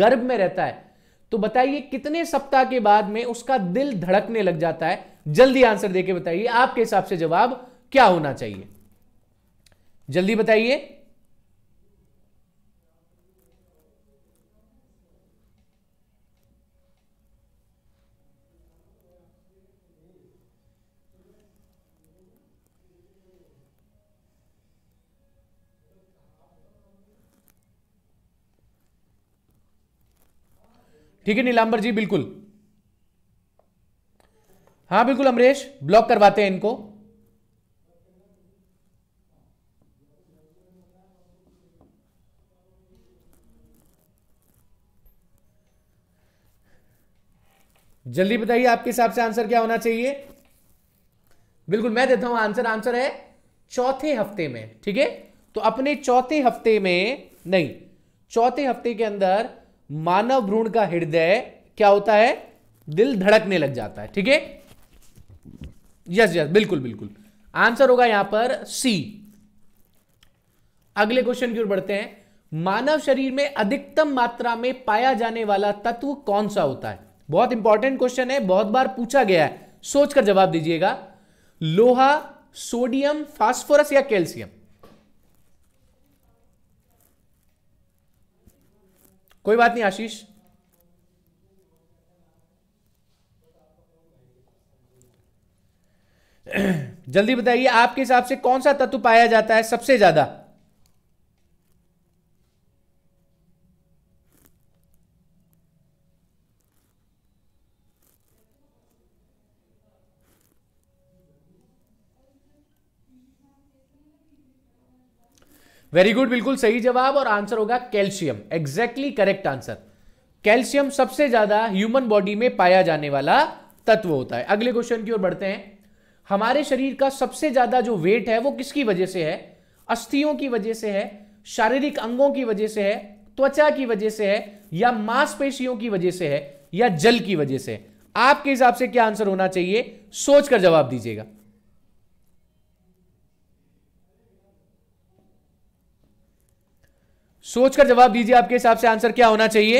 गर्भ में रहता है तो बताइए कितने सप्ताह के बाद में उसका दिल धड़कने लग जाता है जल्दी आंसर देके बताइए आपके हिसाब से जवाब क्या होना चाहिए जल्दी बताइए ठीक है नीलांबर जी बिल्कुल हाँ बिल्कुल अमरेश ब्लॉक करवाते हैं इनको जल्दी बताइए आपके हिसाब से आंसर क्या होना चाहिए बिल्कुल मैं देता हूं आंसर आंसर है चौथे हफ्ते में ठीक है तो अपने चौथे हफ्ते में नहीं चौथे हफ्ते के अंदर मानव भ्रूण का हृदय क्या होता है दिल धड़कने लग जाता है ठीक है यस यस बिल्कुल बिल्कुल आंसर होगा यहां पर सी अगले क्वेश्चन की ओर बढ़ते हैं मानव शरीर में अधिकतम मात्रा में पाया जाने वाला तत्व कौन सा होता है बहुत इंपॉर्टेंट क्वेश्चन है बहुत बार पूछा गया है सोचकर जवाब दीजिएगा लोहा सोडियम फास्फोरस या कैल्शियम कोई बात नहीं आशीष *clears throat* जल्दी बताइए आपके हिसाब से कौन सा तत्व पाया जाता है सबसे ज्यादा वेरी गुड बिल्कुल सही जवाब और आंसर होगा calcium exactly correct answer calcium सबसे ज्यादा ह्यूमन बॉडी में पाया जाने वाला तत्व होता है अगले क्वेश्चन की ओर बढ़ते हैं हमारे शरीर का सबसे ज्यादा जो वेट है वो किसकी वजह से है अस्थियों की वजह से है शारीरिक अंगों की वजह से है त्वचा की वजह से है या मांसपेशियों की वजह से है या जल की वजह से है आपके हिसाब से क्या आंसर होना चाहिए सोचकर जवाब दीजिएगा सोचकर जवाब दीजिए आपके हिसाब से आंसर क्या होना चाहिए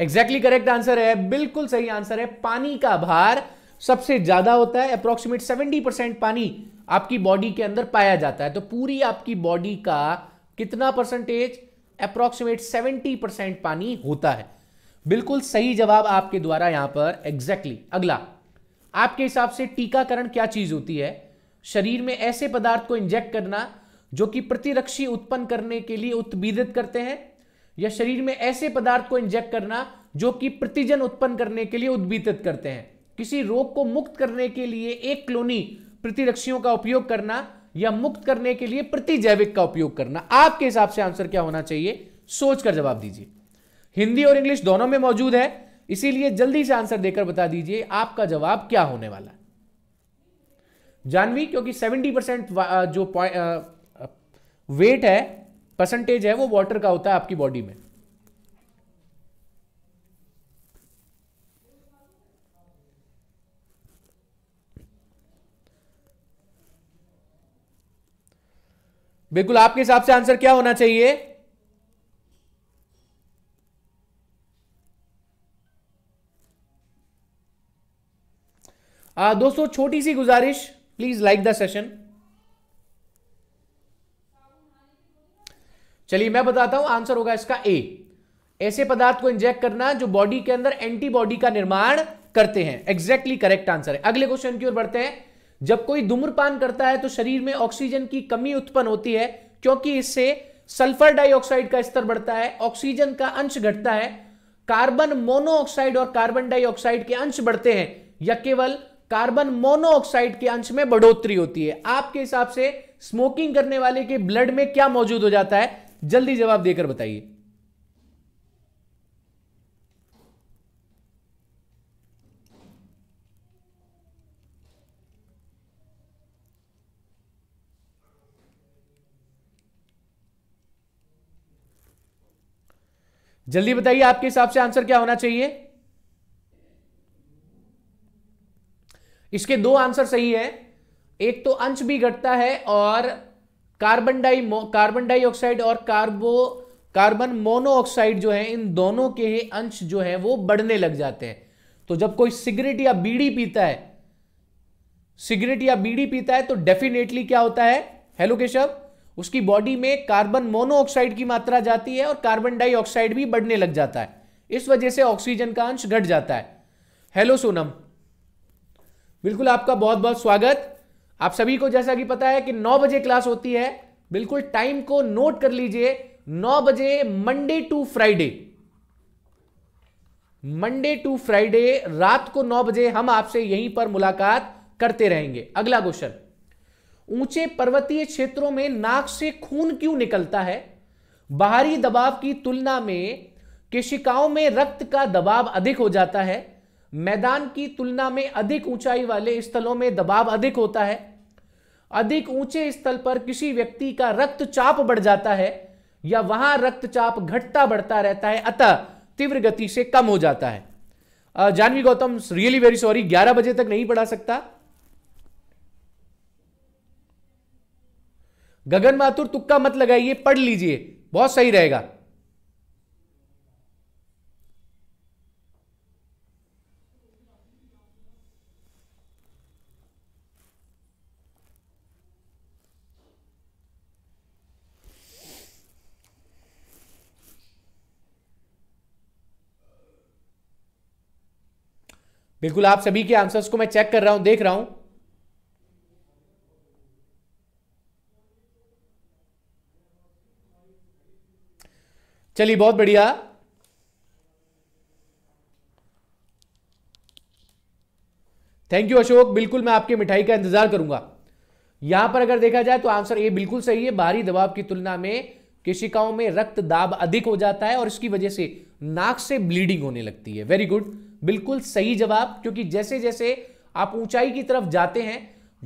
एग्जैक्टली करेक्ट आंसर है बिल्कुल सही आंसर है पानी का भार सबसे ज्यादा होता है अप्रोक्सीमेट 70 परसेंट पानी आपकी बॉडी के अंदर पाया जाता है तो पूरी आपकी बॉडी का कितना परसेंटेज अप्रोक्सीमेट 70 परसेंट पानी होता है बिल्कुल सही जवाब आपके द्वारा यहां पर एग्जैक्टली exactly. अगला आपके हिसाब से टीकाकरण क्या चीज होती है शरीर में ऐसे पदार्थ को इंजेक्ट करना जो कि प्रतिरक्षी उत्पन्न करने के लिए उत्पीड़ित करते हैं या शरीर में ऐसे पदार्थ को इंजेक्ट करना जो कि प्रतिजन उत्पन्न करने के लिए उद्बीतित करते हैं किसी रोग को मुक्त करने के लिए एक क्लोनी प्रतिरक्षियों का उपयोग करना या मुक्त करने के लिए प्रतिजैविक का उपयोग करना आपके हिसाब से आंसर क्या होना चाहिए सोचकर जवाब दीजिए हिंदी और इंग्लिश दोनों में मौजूद है इसीलिए जल्दी से आंसर देकर बता दीजिए आपका जवाब क्या होने वाला जानवी क्योंकि 70 परसेंट जो वेट है परसेंटेज है वो वाटर का होता है आपकी बॉडी में बिल्कुल आपके हिसाब से आंसर क्या होना चाहिए आ, दोस्तों छोटी सी गुजारिश प्लीज लाइक द सेशन चलिए मैं बताता हूं आंसर होगा इसका ए ऐसे पदार्थ को इंजेक्ट करना जो बॉडी के अंदर एंटीबॉडी का निर्माण करते हैं एग्जैक्टली करेक्ट आंसर है अगले क्वेश्चन की ओर बढ़ते हैं जब कोई धूम्रपान करता है तो शरीर में ऑक्सीजन की कमी उत्पन्न होती है क्योंकि इससे सल्फर डाइऑक्साइड का स्तर बढ़ता है ऑक्सीजन का अंश घटता है कार्बन मोनोऑक्साइड और कार्बन डाइऑक्साइड के अंश बढ़ते हैं या केवल कार्बन मोनोऑक्साइड के अंश में बढ़ोतरी होती है आपके हिसाब से स्मोकिंग करने वाले के ब्लड में क्या मौजूद हो जाता है जल्दी जवाब देकर बताइए जल्दी हम्म। बताइए आपके हिसाब से आंसर क्या होना चाहिए इसके दो आंसर सही है एक तो अंश भी घटता है और कार्बन डाई कार्बन डाइऑक्साइड और कार्बो कार्बन मोनोऑक्साइड जो है इन दोनों के अंश जो है वो बढ़ने लग जाते हैं तो जब कोई सिगरेट या बीड़ी पीता है सिगरेट या बीड़ी पीता है तो डेफिनेटली क्या होता है हेलो केशव उसकी बॉडी में कार्बन मोनोऑक्साइड की मात्रा जाती है और कार्बन डाइऑक्साइड भी बढ़ने लग जाता है इस वजह से ऑक्सीजन का अंश घट जाता है हेलो सोनम बिल्कुल आपका बहुत बहुत स्वागत आप सभी को जैसा कि पता है कि 9 बजे क्लास होती है बिल्कुल टाइम को नोट कर लीजिए 9 बजे Monday to Friday Monday to Friday रात को 9 बजे हम आपसे यहीं पर मुलाकात करते रहेंगे अगला क्वेश्चन ऊंचे पर्वतीय क्षेत्रों में नाक से खून क्यों निकलता है बाहरी दबाव की तुलना में केशिकाओं में रक्त का दबाव अधिक हो जाता है मैदान की तुलना में अधिक ऊंचाई वाले स्थलों में दबाव अधिक होता है अधिक ऊंचे स्थल पर किसी व्यक्ति का रक्तचाप बढ़ जाता है या वहां रक्तचाप घटता बढ़ता रहता है अतः तीव्र गति से कम हो जाता है Janvi Gautam really very sorry 11 बजे तक नहीं पढ़ा सकता गगन माथुर तुक्का मत लगाइए पढ़ लीजिए बहुत सही रहेगा बिल्कुल आप सभी के आंसर्स को मैं चेक कर रहा हूं देख रहा हूं चलिए बहुत बढ़िया थैंक यू अशोक बिल्कुल मैं आपकी मिठाई का इंतजार करूंगा यहां पर अगर देखा जाए तो आंसर ए बिल्कुल सही है बाहरी दबाव की तुलना में केशिकाओं में रक्त दाब अधिक हो जाता है और इसकी वजह से नाक से ब्लीडिंग होने लगती है वेरी गुड बिल्कुल सही जवाब क्योंकि जैसे जैसे आप ऊंचाई की तरफ जाते हैं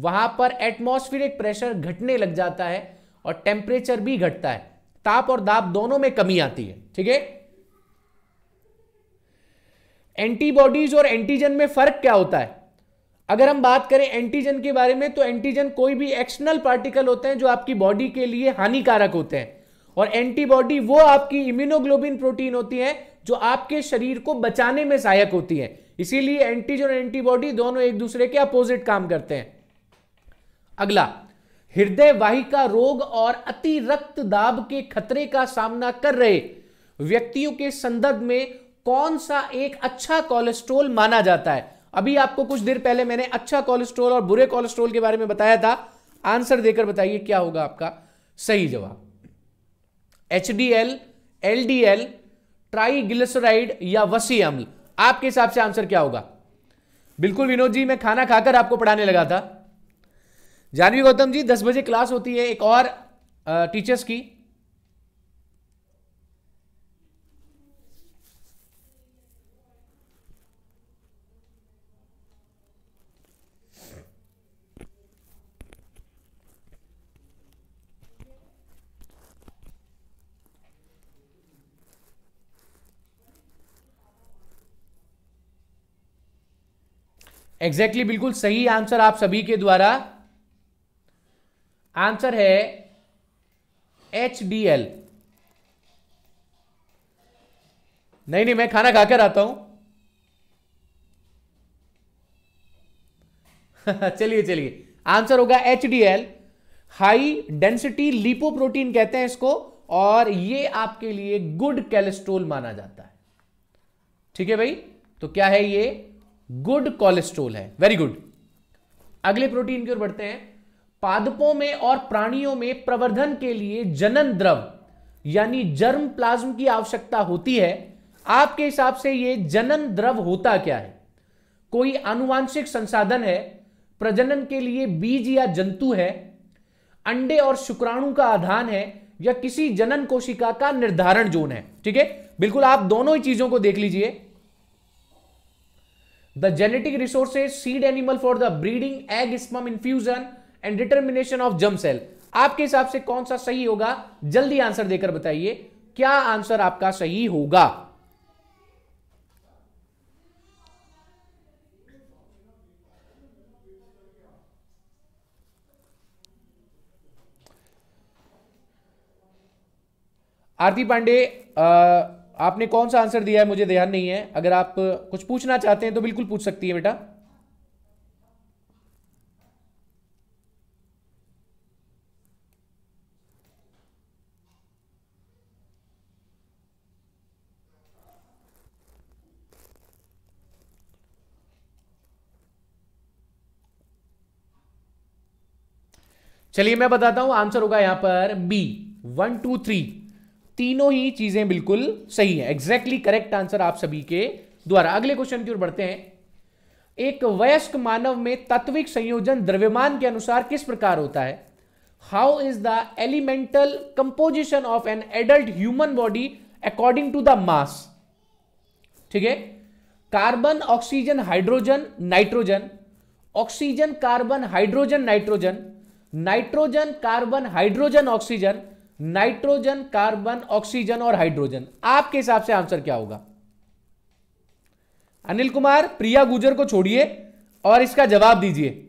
वहां पर एटमोस्फिर प्रेशर घटने लग जाता है और टेम्परेचर भी घटता है ताप और दाब दोनों में कमी आती है ठीक है एंटीबॉडीज और एंटीजन में फर्क क्या होता है अगर हम बात करें एंटीजन के बारे में तो एंटीजन कोई भी एक्सटर्नल पार्टिकल होते हैं जो आपकी बॉडी के लिए हानिकारक होते हैं और एंटीबॉडी वो आपकी इम्यूनोग्लोबिन प्रोटीन होती है जो आपके शरीर को बचाने में सहायक होती है इसीलिए एंटीजन और एंटीबॉडी दोनों एक दूसरे के अपोजिट काम करते हैं अगला हृदय वाहिका रोग और अति रक्त दाब के खतरे का सामना कर रहे व्यक्तियों के संदर्भ में कौन सा एक अच्छा कोलेस्ट्रोल माना जाता है अभी आपको कुछ देर पहले मैंने अच्छा कोलेस्ट्रोल और बुरे कोलेस्ट्रोल के बारे में बताया था आंसर देकर बताइए क्या होगा आपका सही जवाब H D L L D L triglyceride या वसी अम्ल आपके हिसाब से आंसर क्या होगा बिल्कुल विनोद जी मैं खाना खाकर आपको पढ़ाने लगा था जानवी गौतम जी दस बजे क्लास होती है एक और टीचर्स की एग्जैक्टली exactly, बिल्कुल सही आंसर आप सभी के द्वारा आंसर है एच डी एल नहीं नहीं मैं खाना खाकर आता हूं *laughs* चलिए चलिए आंसर होगा H D L high density lipoprotein कहते हैं इसको और ये आपके लिए गुड कोलेस्ट्रोल माना जाता है ठीक है भाई तो क्या है ये गुड कोलेस्ट्रोल है वेरी गुड अगले प्रोटीन की ओर बढ़ते हैं पादपों में और प्राणियों में प्रवर्धन के लिए जनन द्रव यानी जर्म प्लाज्म की आवश्यकता होती है आपके हिसाब से यह जनन द्रव होता क्या है कोई आनुवांशिक संसाधन है प्रजनन के लिए बीज या जंतु है अंडे और शुक्राणु का आधान है या किसी जनन कोशिका का निर्धारण जोन है ठीक है बिल्कुल आप दोनों ही चीजों को देख लीजिए the genetic resources seed animal for the breeding egg sperm infusion and determination of germ cell आपके हिसाब से कौन सा सही होगा जल्दी आंसर देकर बताइए क्या आंसर आपका सही होगा आरती पांडे आपने कौन सा आंसर दिया है मुझे ध्यान नहीं है अगर आप कुछ पूछना चाहते हैं तो बिल्कुल पूछ सकती है बेटा चलिए मैं बताता हूं आंसर होगा यहां पर बी वन टू थ्री तीनों ही चीजें बिल्कुल सही है एग्जैक्टली करेक्ट आंसर आप सभी के द्वारा अगले क्वेश्चन की ओर बढ़ते हैं एक वयस्क मानव में तत्विक संयोजन द्रव्यमान के अनुसार किस प्रकार होता है how is the elemental composition of an adult human body according to the mass ठीक है carbon oxygen hydrogen nitrogen oxygen carbon hydrogen nitrogen nitrogen carbon hydrogen oxygen nitrogen carbon oxygen और हाइड्रोजन आपके हिसाब से आंसर क्या होगा अनिल कुमार प्रिया गुजर को छोड़िए और इसका जवाब दीजिए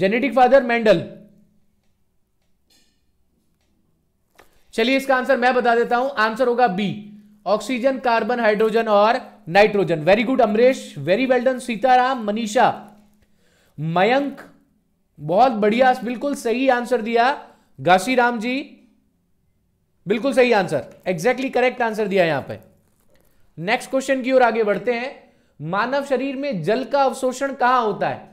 जेनेटिक फादर मेंडल चलिए इसका आंसर मैं बता देता हूं आंसर होगा बी ऑक्सीजन कार्बन हाइड्रोजन और nitrogen very good Amresh very well done Sitaram Manisha Mayank बहुत बढ़िया बिल्कुल सही आंसर दिया घासी जी बिल्कुल सही आंसर एग्जैक्टली करेक्ट आंसर दिया यहां पे नेक्स्ट क्वेश्चन की ओर आगे बढ़ते हैं मानव शरीर में जल का अवशोषण कहां होता है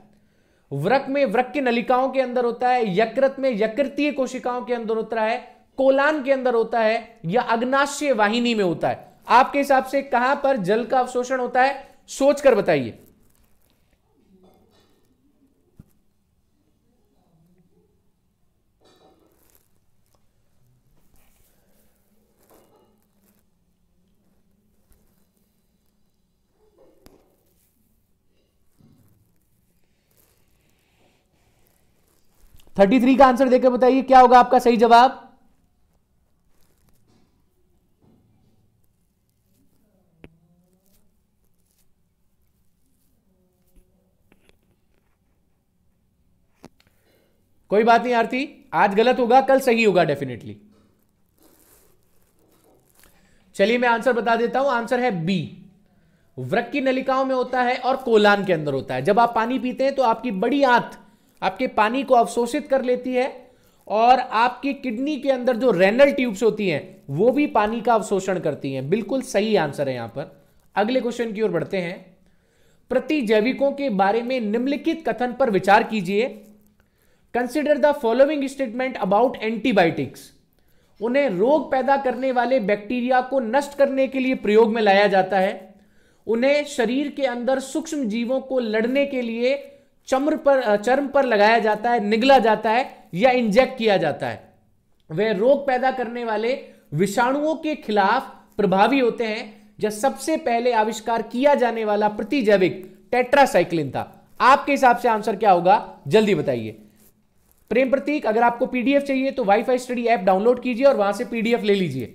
वृक में वृक की नलिकाओं के अंदर होता है यकृत में यकृतीय कोशिकाओं के अंदर होता है कोलान के अंदर होता है या अग्नाशय वाहिनी में होता है आपके हिसाब से कहां पर जल का अवशोषण होता है सोचकर बताइए थर्टी थ्री का आंसर देकर बताइए क्या होगा आपका सही जवाब कोई बात नहीं आरती आज गलत होगा कल सही होगा डेफिनेटली चलिए मैं आंसर बता देता हूं आंसर है बी व्रक की नलिकाओं में होता है और कोलान के अंदर होता है जब आप पानी पीते हैं तो आपकी बड़ी आंत आपके पानी को अवशोषित कर लेती है और आपकी किडनी के अंदर जो रेनल ट्यूब्स होती हैं वो भी पानी का अवशोषण करती हैं बिल्कुल सही आंसर है यहां पर अगले क्वेश्चन की ओर बढ़ते हैं प्रतिजैविकों के बारे में निम्नलिखित कथन पर विचार कीजिए consider the following statement about antibiotics उन्हें रोग पैदा करने वाले बैक्टीरिया को नष्ट करने के लिए प्रयोग में लाया जाता है उन्हें शरीर के अंदर सूक्ष्म जीवों को लड़ने के लिए चम्र पर चर्म पर लगाया जाता है निगला जाता है या इंजेक्ट किया जाता है वे रोग पैदा करने वाले विषाणुओं के खिलाफ प्रभावी होते हैं जब सबसे पहले आविष्कार किया जाने वाला प्रतिजैविक टेट्रासाइक्लिन था आपके हिसाब से आंसर क्या होगा जल्दी बताइए प्रेम प्रतीक अगर आपको पीडीएफ चाहिए तो वाईफाई स्टडी ऐप डाउनलोड कीजिए और वहां से पीडीएफ ले लीजिए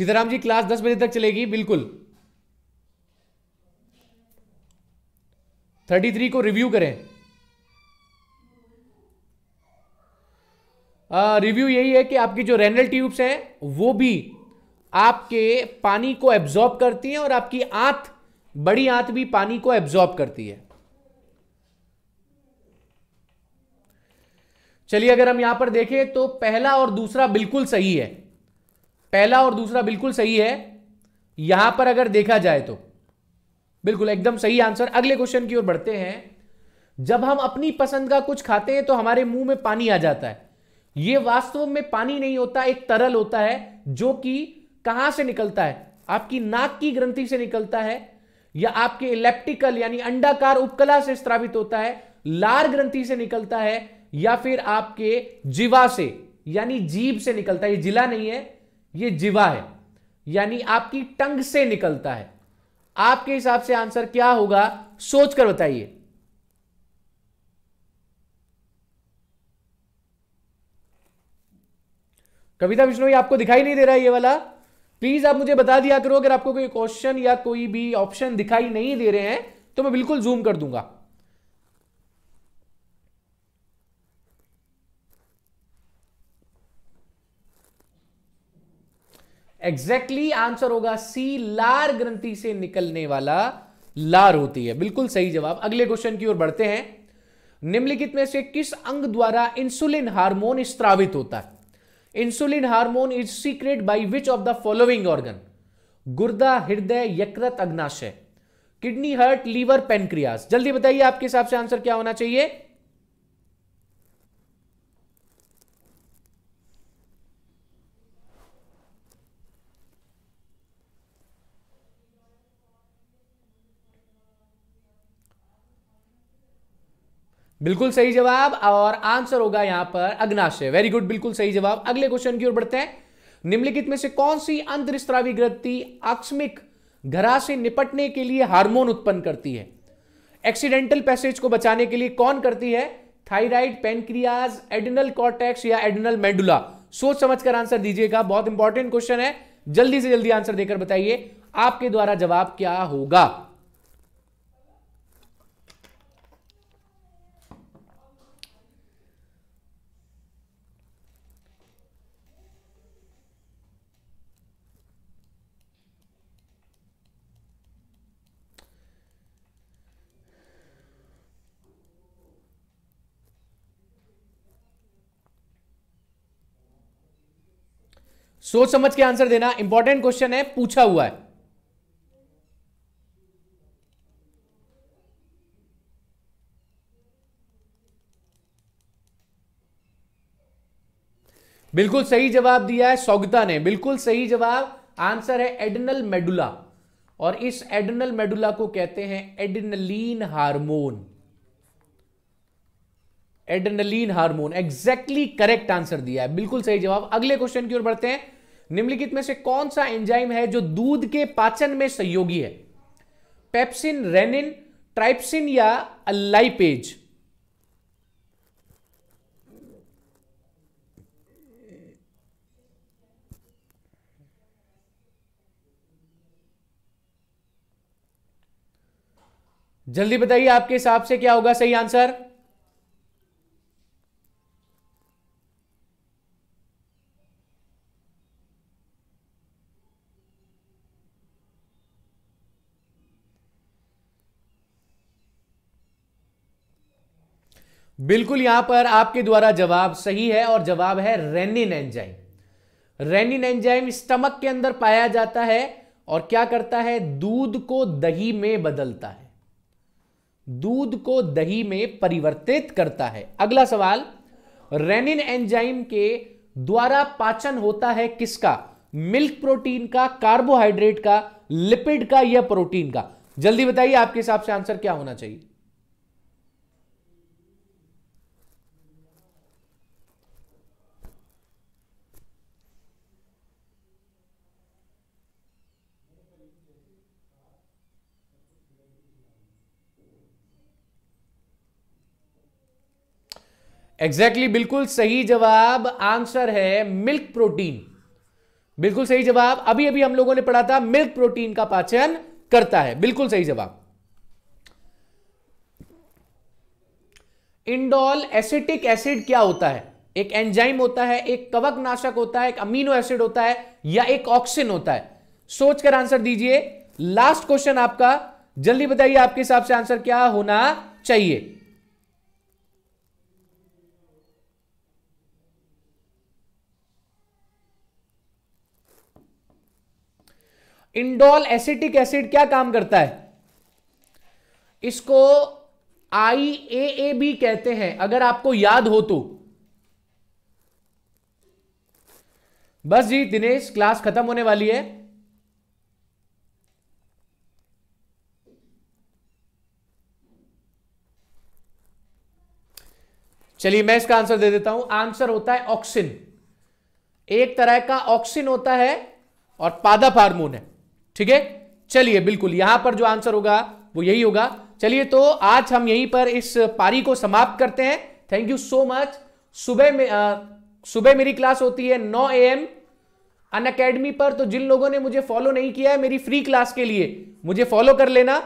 सीताराम जी क्लास दस बजे तक चलेगी बिल्कुल थर्टी थ्री को रिव्यू करें रिव्यू यही है कि आपकी जो रेनल ट्यूब्स हैं वो भी आपके पानी को एब्जॉर्ब करती हैं और आपकी आंत बड़ी आंत भी पानी को एब्जॉर्ब करती है चलिए अगर हम यहां पर देखें तो पहला और दूसरा बिल्कुल सही है पहला और दूसरा बिल्कुल सही है यहां पर अगर देखा जाए तो बिल्कुल एकदम सही आंसर अगले क्वेश्चन की ओर बढ़ते हैं जब हम अपनी पसंद का कुछ खाते हैं तो हमारे मुंह में पानी आ जाता है यह वास्तव में पानी नहीं होता एक तरल होता है जो कि कहां से निकलता है आपकी नाक की ग्रंथि से निकलता है या आपके इलेप्टिकल यानी अंडाकार उपकला से स्त्रावित होता है लार ग्रंथि से निकलता है या फिर आपके जीवा से यानी जीव से निकलता है ये जिला नहीं है ये जीवा है यानी आपकी टंग से निकलता है आपके हिसाब से आंसर क्या होगा सोचकर बताइए कविता विष्णु आपको दिखाई नहीं दे रहा है ये वाला प्लीज आप मुझे बता दिया करो अगर आपको कोई क्वेश्चन या कोई भी ऑप्शन दिखाई नहीं दे रहे हैं तो मैं बिल्कुल जूम कर दूंगा एग्जैक्टली exactly आंसर होगा सी लार ग्रंथि से निकलने वाला लार होती है बिल्कुल सही जवाब अगले क्वेश्चन की ओर बढ़ते हैं निम्नलिखित में से किस अंग द्वारा इंसुलिन हार्मोन स्त्रावित होता है insulin hormone is secret by which of the following organ गुर्दा हृदय यकृत अग्नाशय किडनी हर्ट लीवर पेनक्रियास जल्दी बताइए आपके हिसाब से आंसर क्या होना चाहिए बिल्कुल सही जवाब और आंसर होगा यहां पर अग्नाशय वेरी गुड बिल्कुल सही जवाब अगले क्वेश्चन की ओर बढ़ते हैं निम्नलिखित में से कौन सी अंतरिस्त्रावी ग्रंथि आकस्मिक घरा से निपटने के लिए हार्मोन उत्पन्न करती है एक्सीडेंटल पैसेज को बचाने के लिए कौन करती है थाइराइड पेनक्रियाज एडिनल कॉर्टेक्स या एडिनल मेडुला सोच समझ कर आंसर दीजिएगा बहुत इंपॉर्टेंट क्वेश्चन है जल्दी से जल्दी आंसर देकर बताइए आपके द्वारा जवाब क्या होगा सोच समझ के आंसर देना इंपॉर्टेंट क्वेश्चन है पूछा हुआ है बिल्कुल सही जवाब दिया है सौगता ने बिल्कुल सही जवाब आंसर है एडनल मेडुला और इस एडनल मेडुला को कहते हैं adrenaline hormone adrenaline hormone exactly correct answer दिया है बिल्कुल सही जवाब अगले क्वेश्चन की ओर बढ़ते हैं निम्नलिखित में से कौन सा एंजाइम है जो दूध के पाचन में सहयोगी है पेप्सिन रेनिन ट्राइप्सिन या अल्लाइपेज जल्दी बताइए आपके हिसाब से क्या होगा सही आंसर बिल्कुल यहां पर आपके द्वारा जवाब सही है और जवाब है rennin enzyme rennin enzyme stomach के अंदर पाया जाता है और क्या करता है दूध को दही में बदलता है दूध को दही में परिवर्तित करता है अगला सवाल रेनिन एंजाइम के द्वारा पाचन होता है किसका मिल्क प्रोटीन का कार्बोहाइड्रेट का लिपिड का या प्रोटीन का जल्दी बताइए आपके हिसाब से आंसर क्या होना चाहिए एग्जैक्टली exactly, बिल्कुल सही जवाब आंसर है मिल्क प्रोटीन बिल्कुल सही जवाब अभी अभी हम लोगों ने पढ़ा था मिल्क प्रोटीन का पाचन करता है बिल्कुल सही जवाब इंडोल एसिटिक एसिड क्या होता है एक एंजाइम होता है एक कवक नाशक होता है एक अमीनो एसिड होता है या एक ऑक्सीजन होता है सोचकर आंसर दीजिए लास्ट क्वेश्चन आपका जल्दी बताइए आपके हिसाब से आंसर क्या होना चाहिए इंडोल एसिटिक एसिड क्या काम करता है इसको आई ए ए बी कहते हैं अगर आपको याद हो तो बस जी दिनेश क्लास खत्म होने वाली है चलिए मैं इसका आंसर दे देता हूं आंसर होता है ऑक्सिन एक तरह का ऑक्सिन होता है और पादप हार्मोन है ठीक है चलिए बिल्कुल यहां पर जो आंसर होगा वो यही होगा चलिए तो आज हम यहीं पर इस पारी को समाप्त करते हैं थैंक यू सो मच सुबह में सुबह मेरी क्लास होती है 9 एम अन अकेडमी पर तो जिन लोगों ने मुझे फॉलो नहीं किया है मेरी फ्री क्लास के लिए मुझे फॉलो कर लेना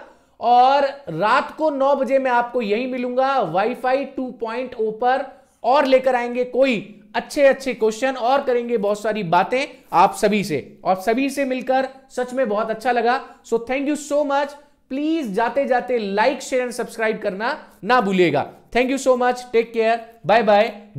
और रात को 9 बजे मैं आपको यही मिलूंगा वाईफाई 2.0 पर और लेकर आएंगे कोई अच्छे अच्छे क्वेश्चन और करेंगे बहुत सारी बातें आप सभी से और सभी से मिलकर सच में बहुत अच्छा लगा so thank you so much please जाते जाते लाइक शेयर एंड सब्सक्राइब करना ना भूलिएगा thank you so much take care bye bye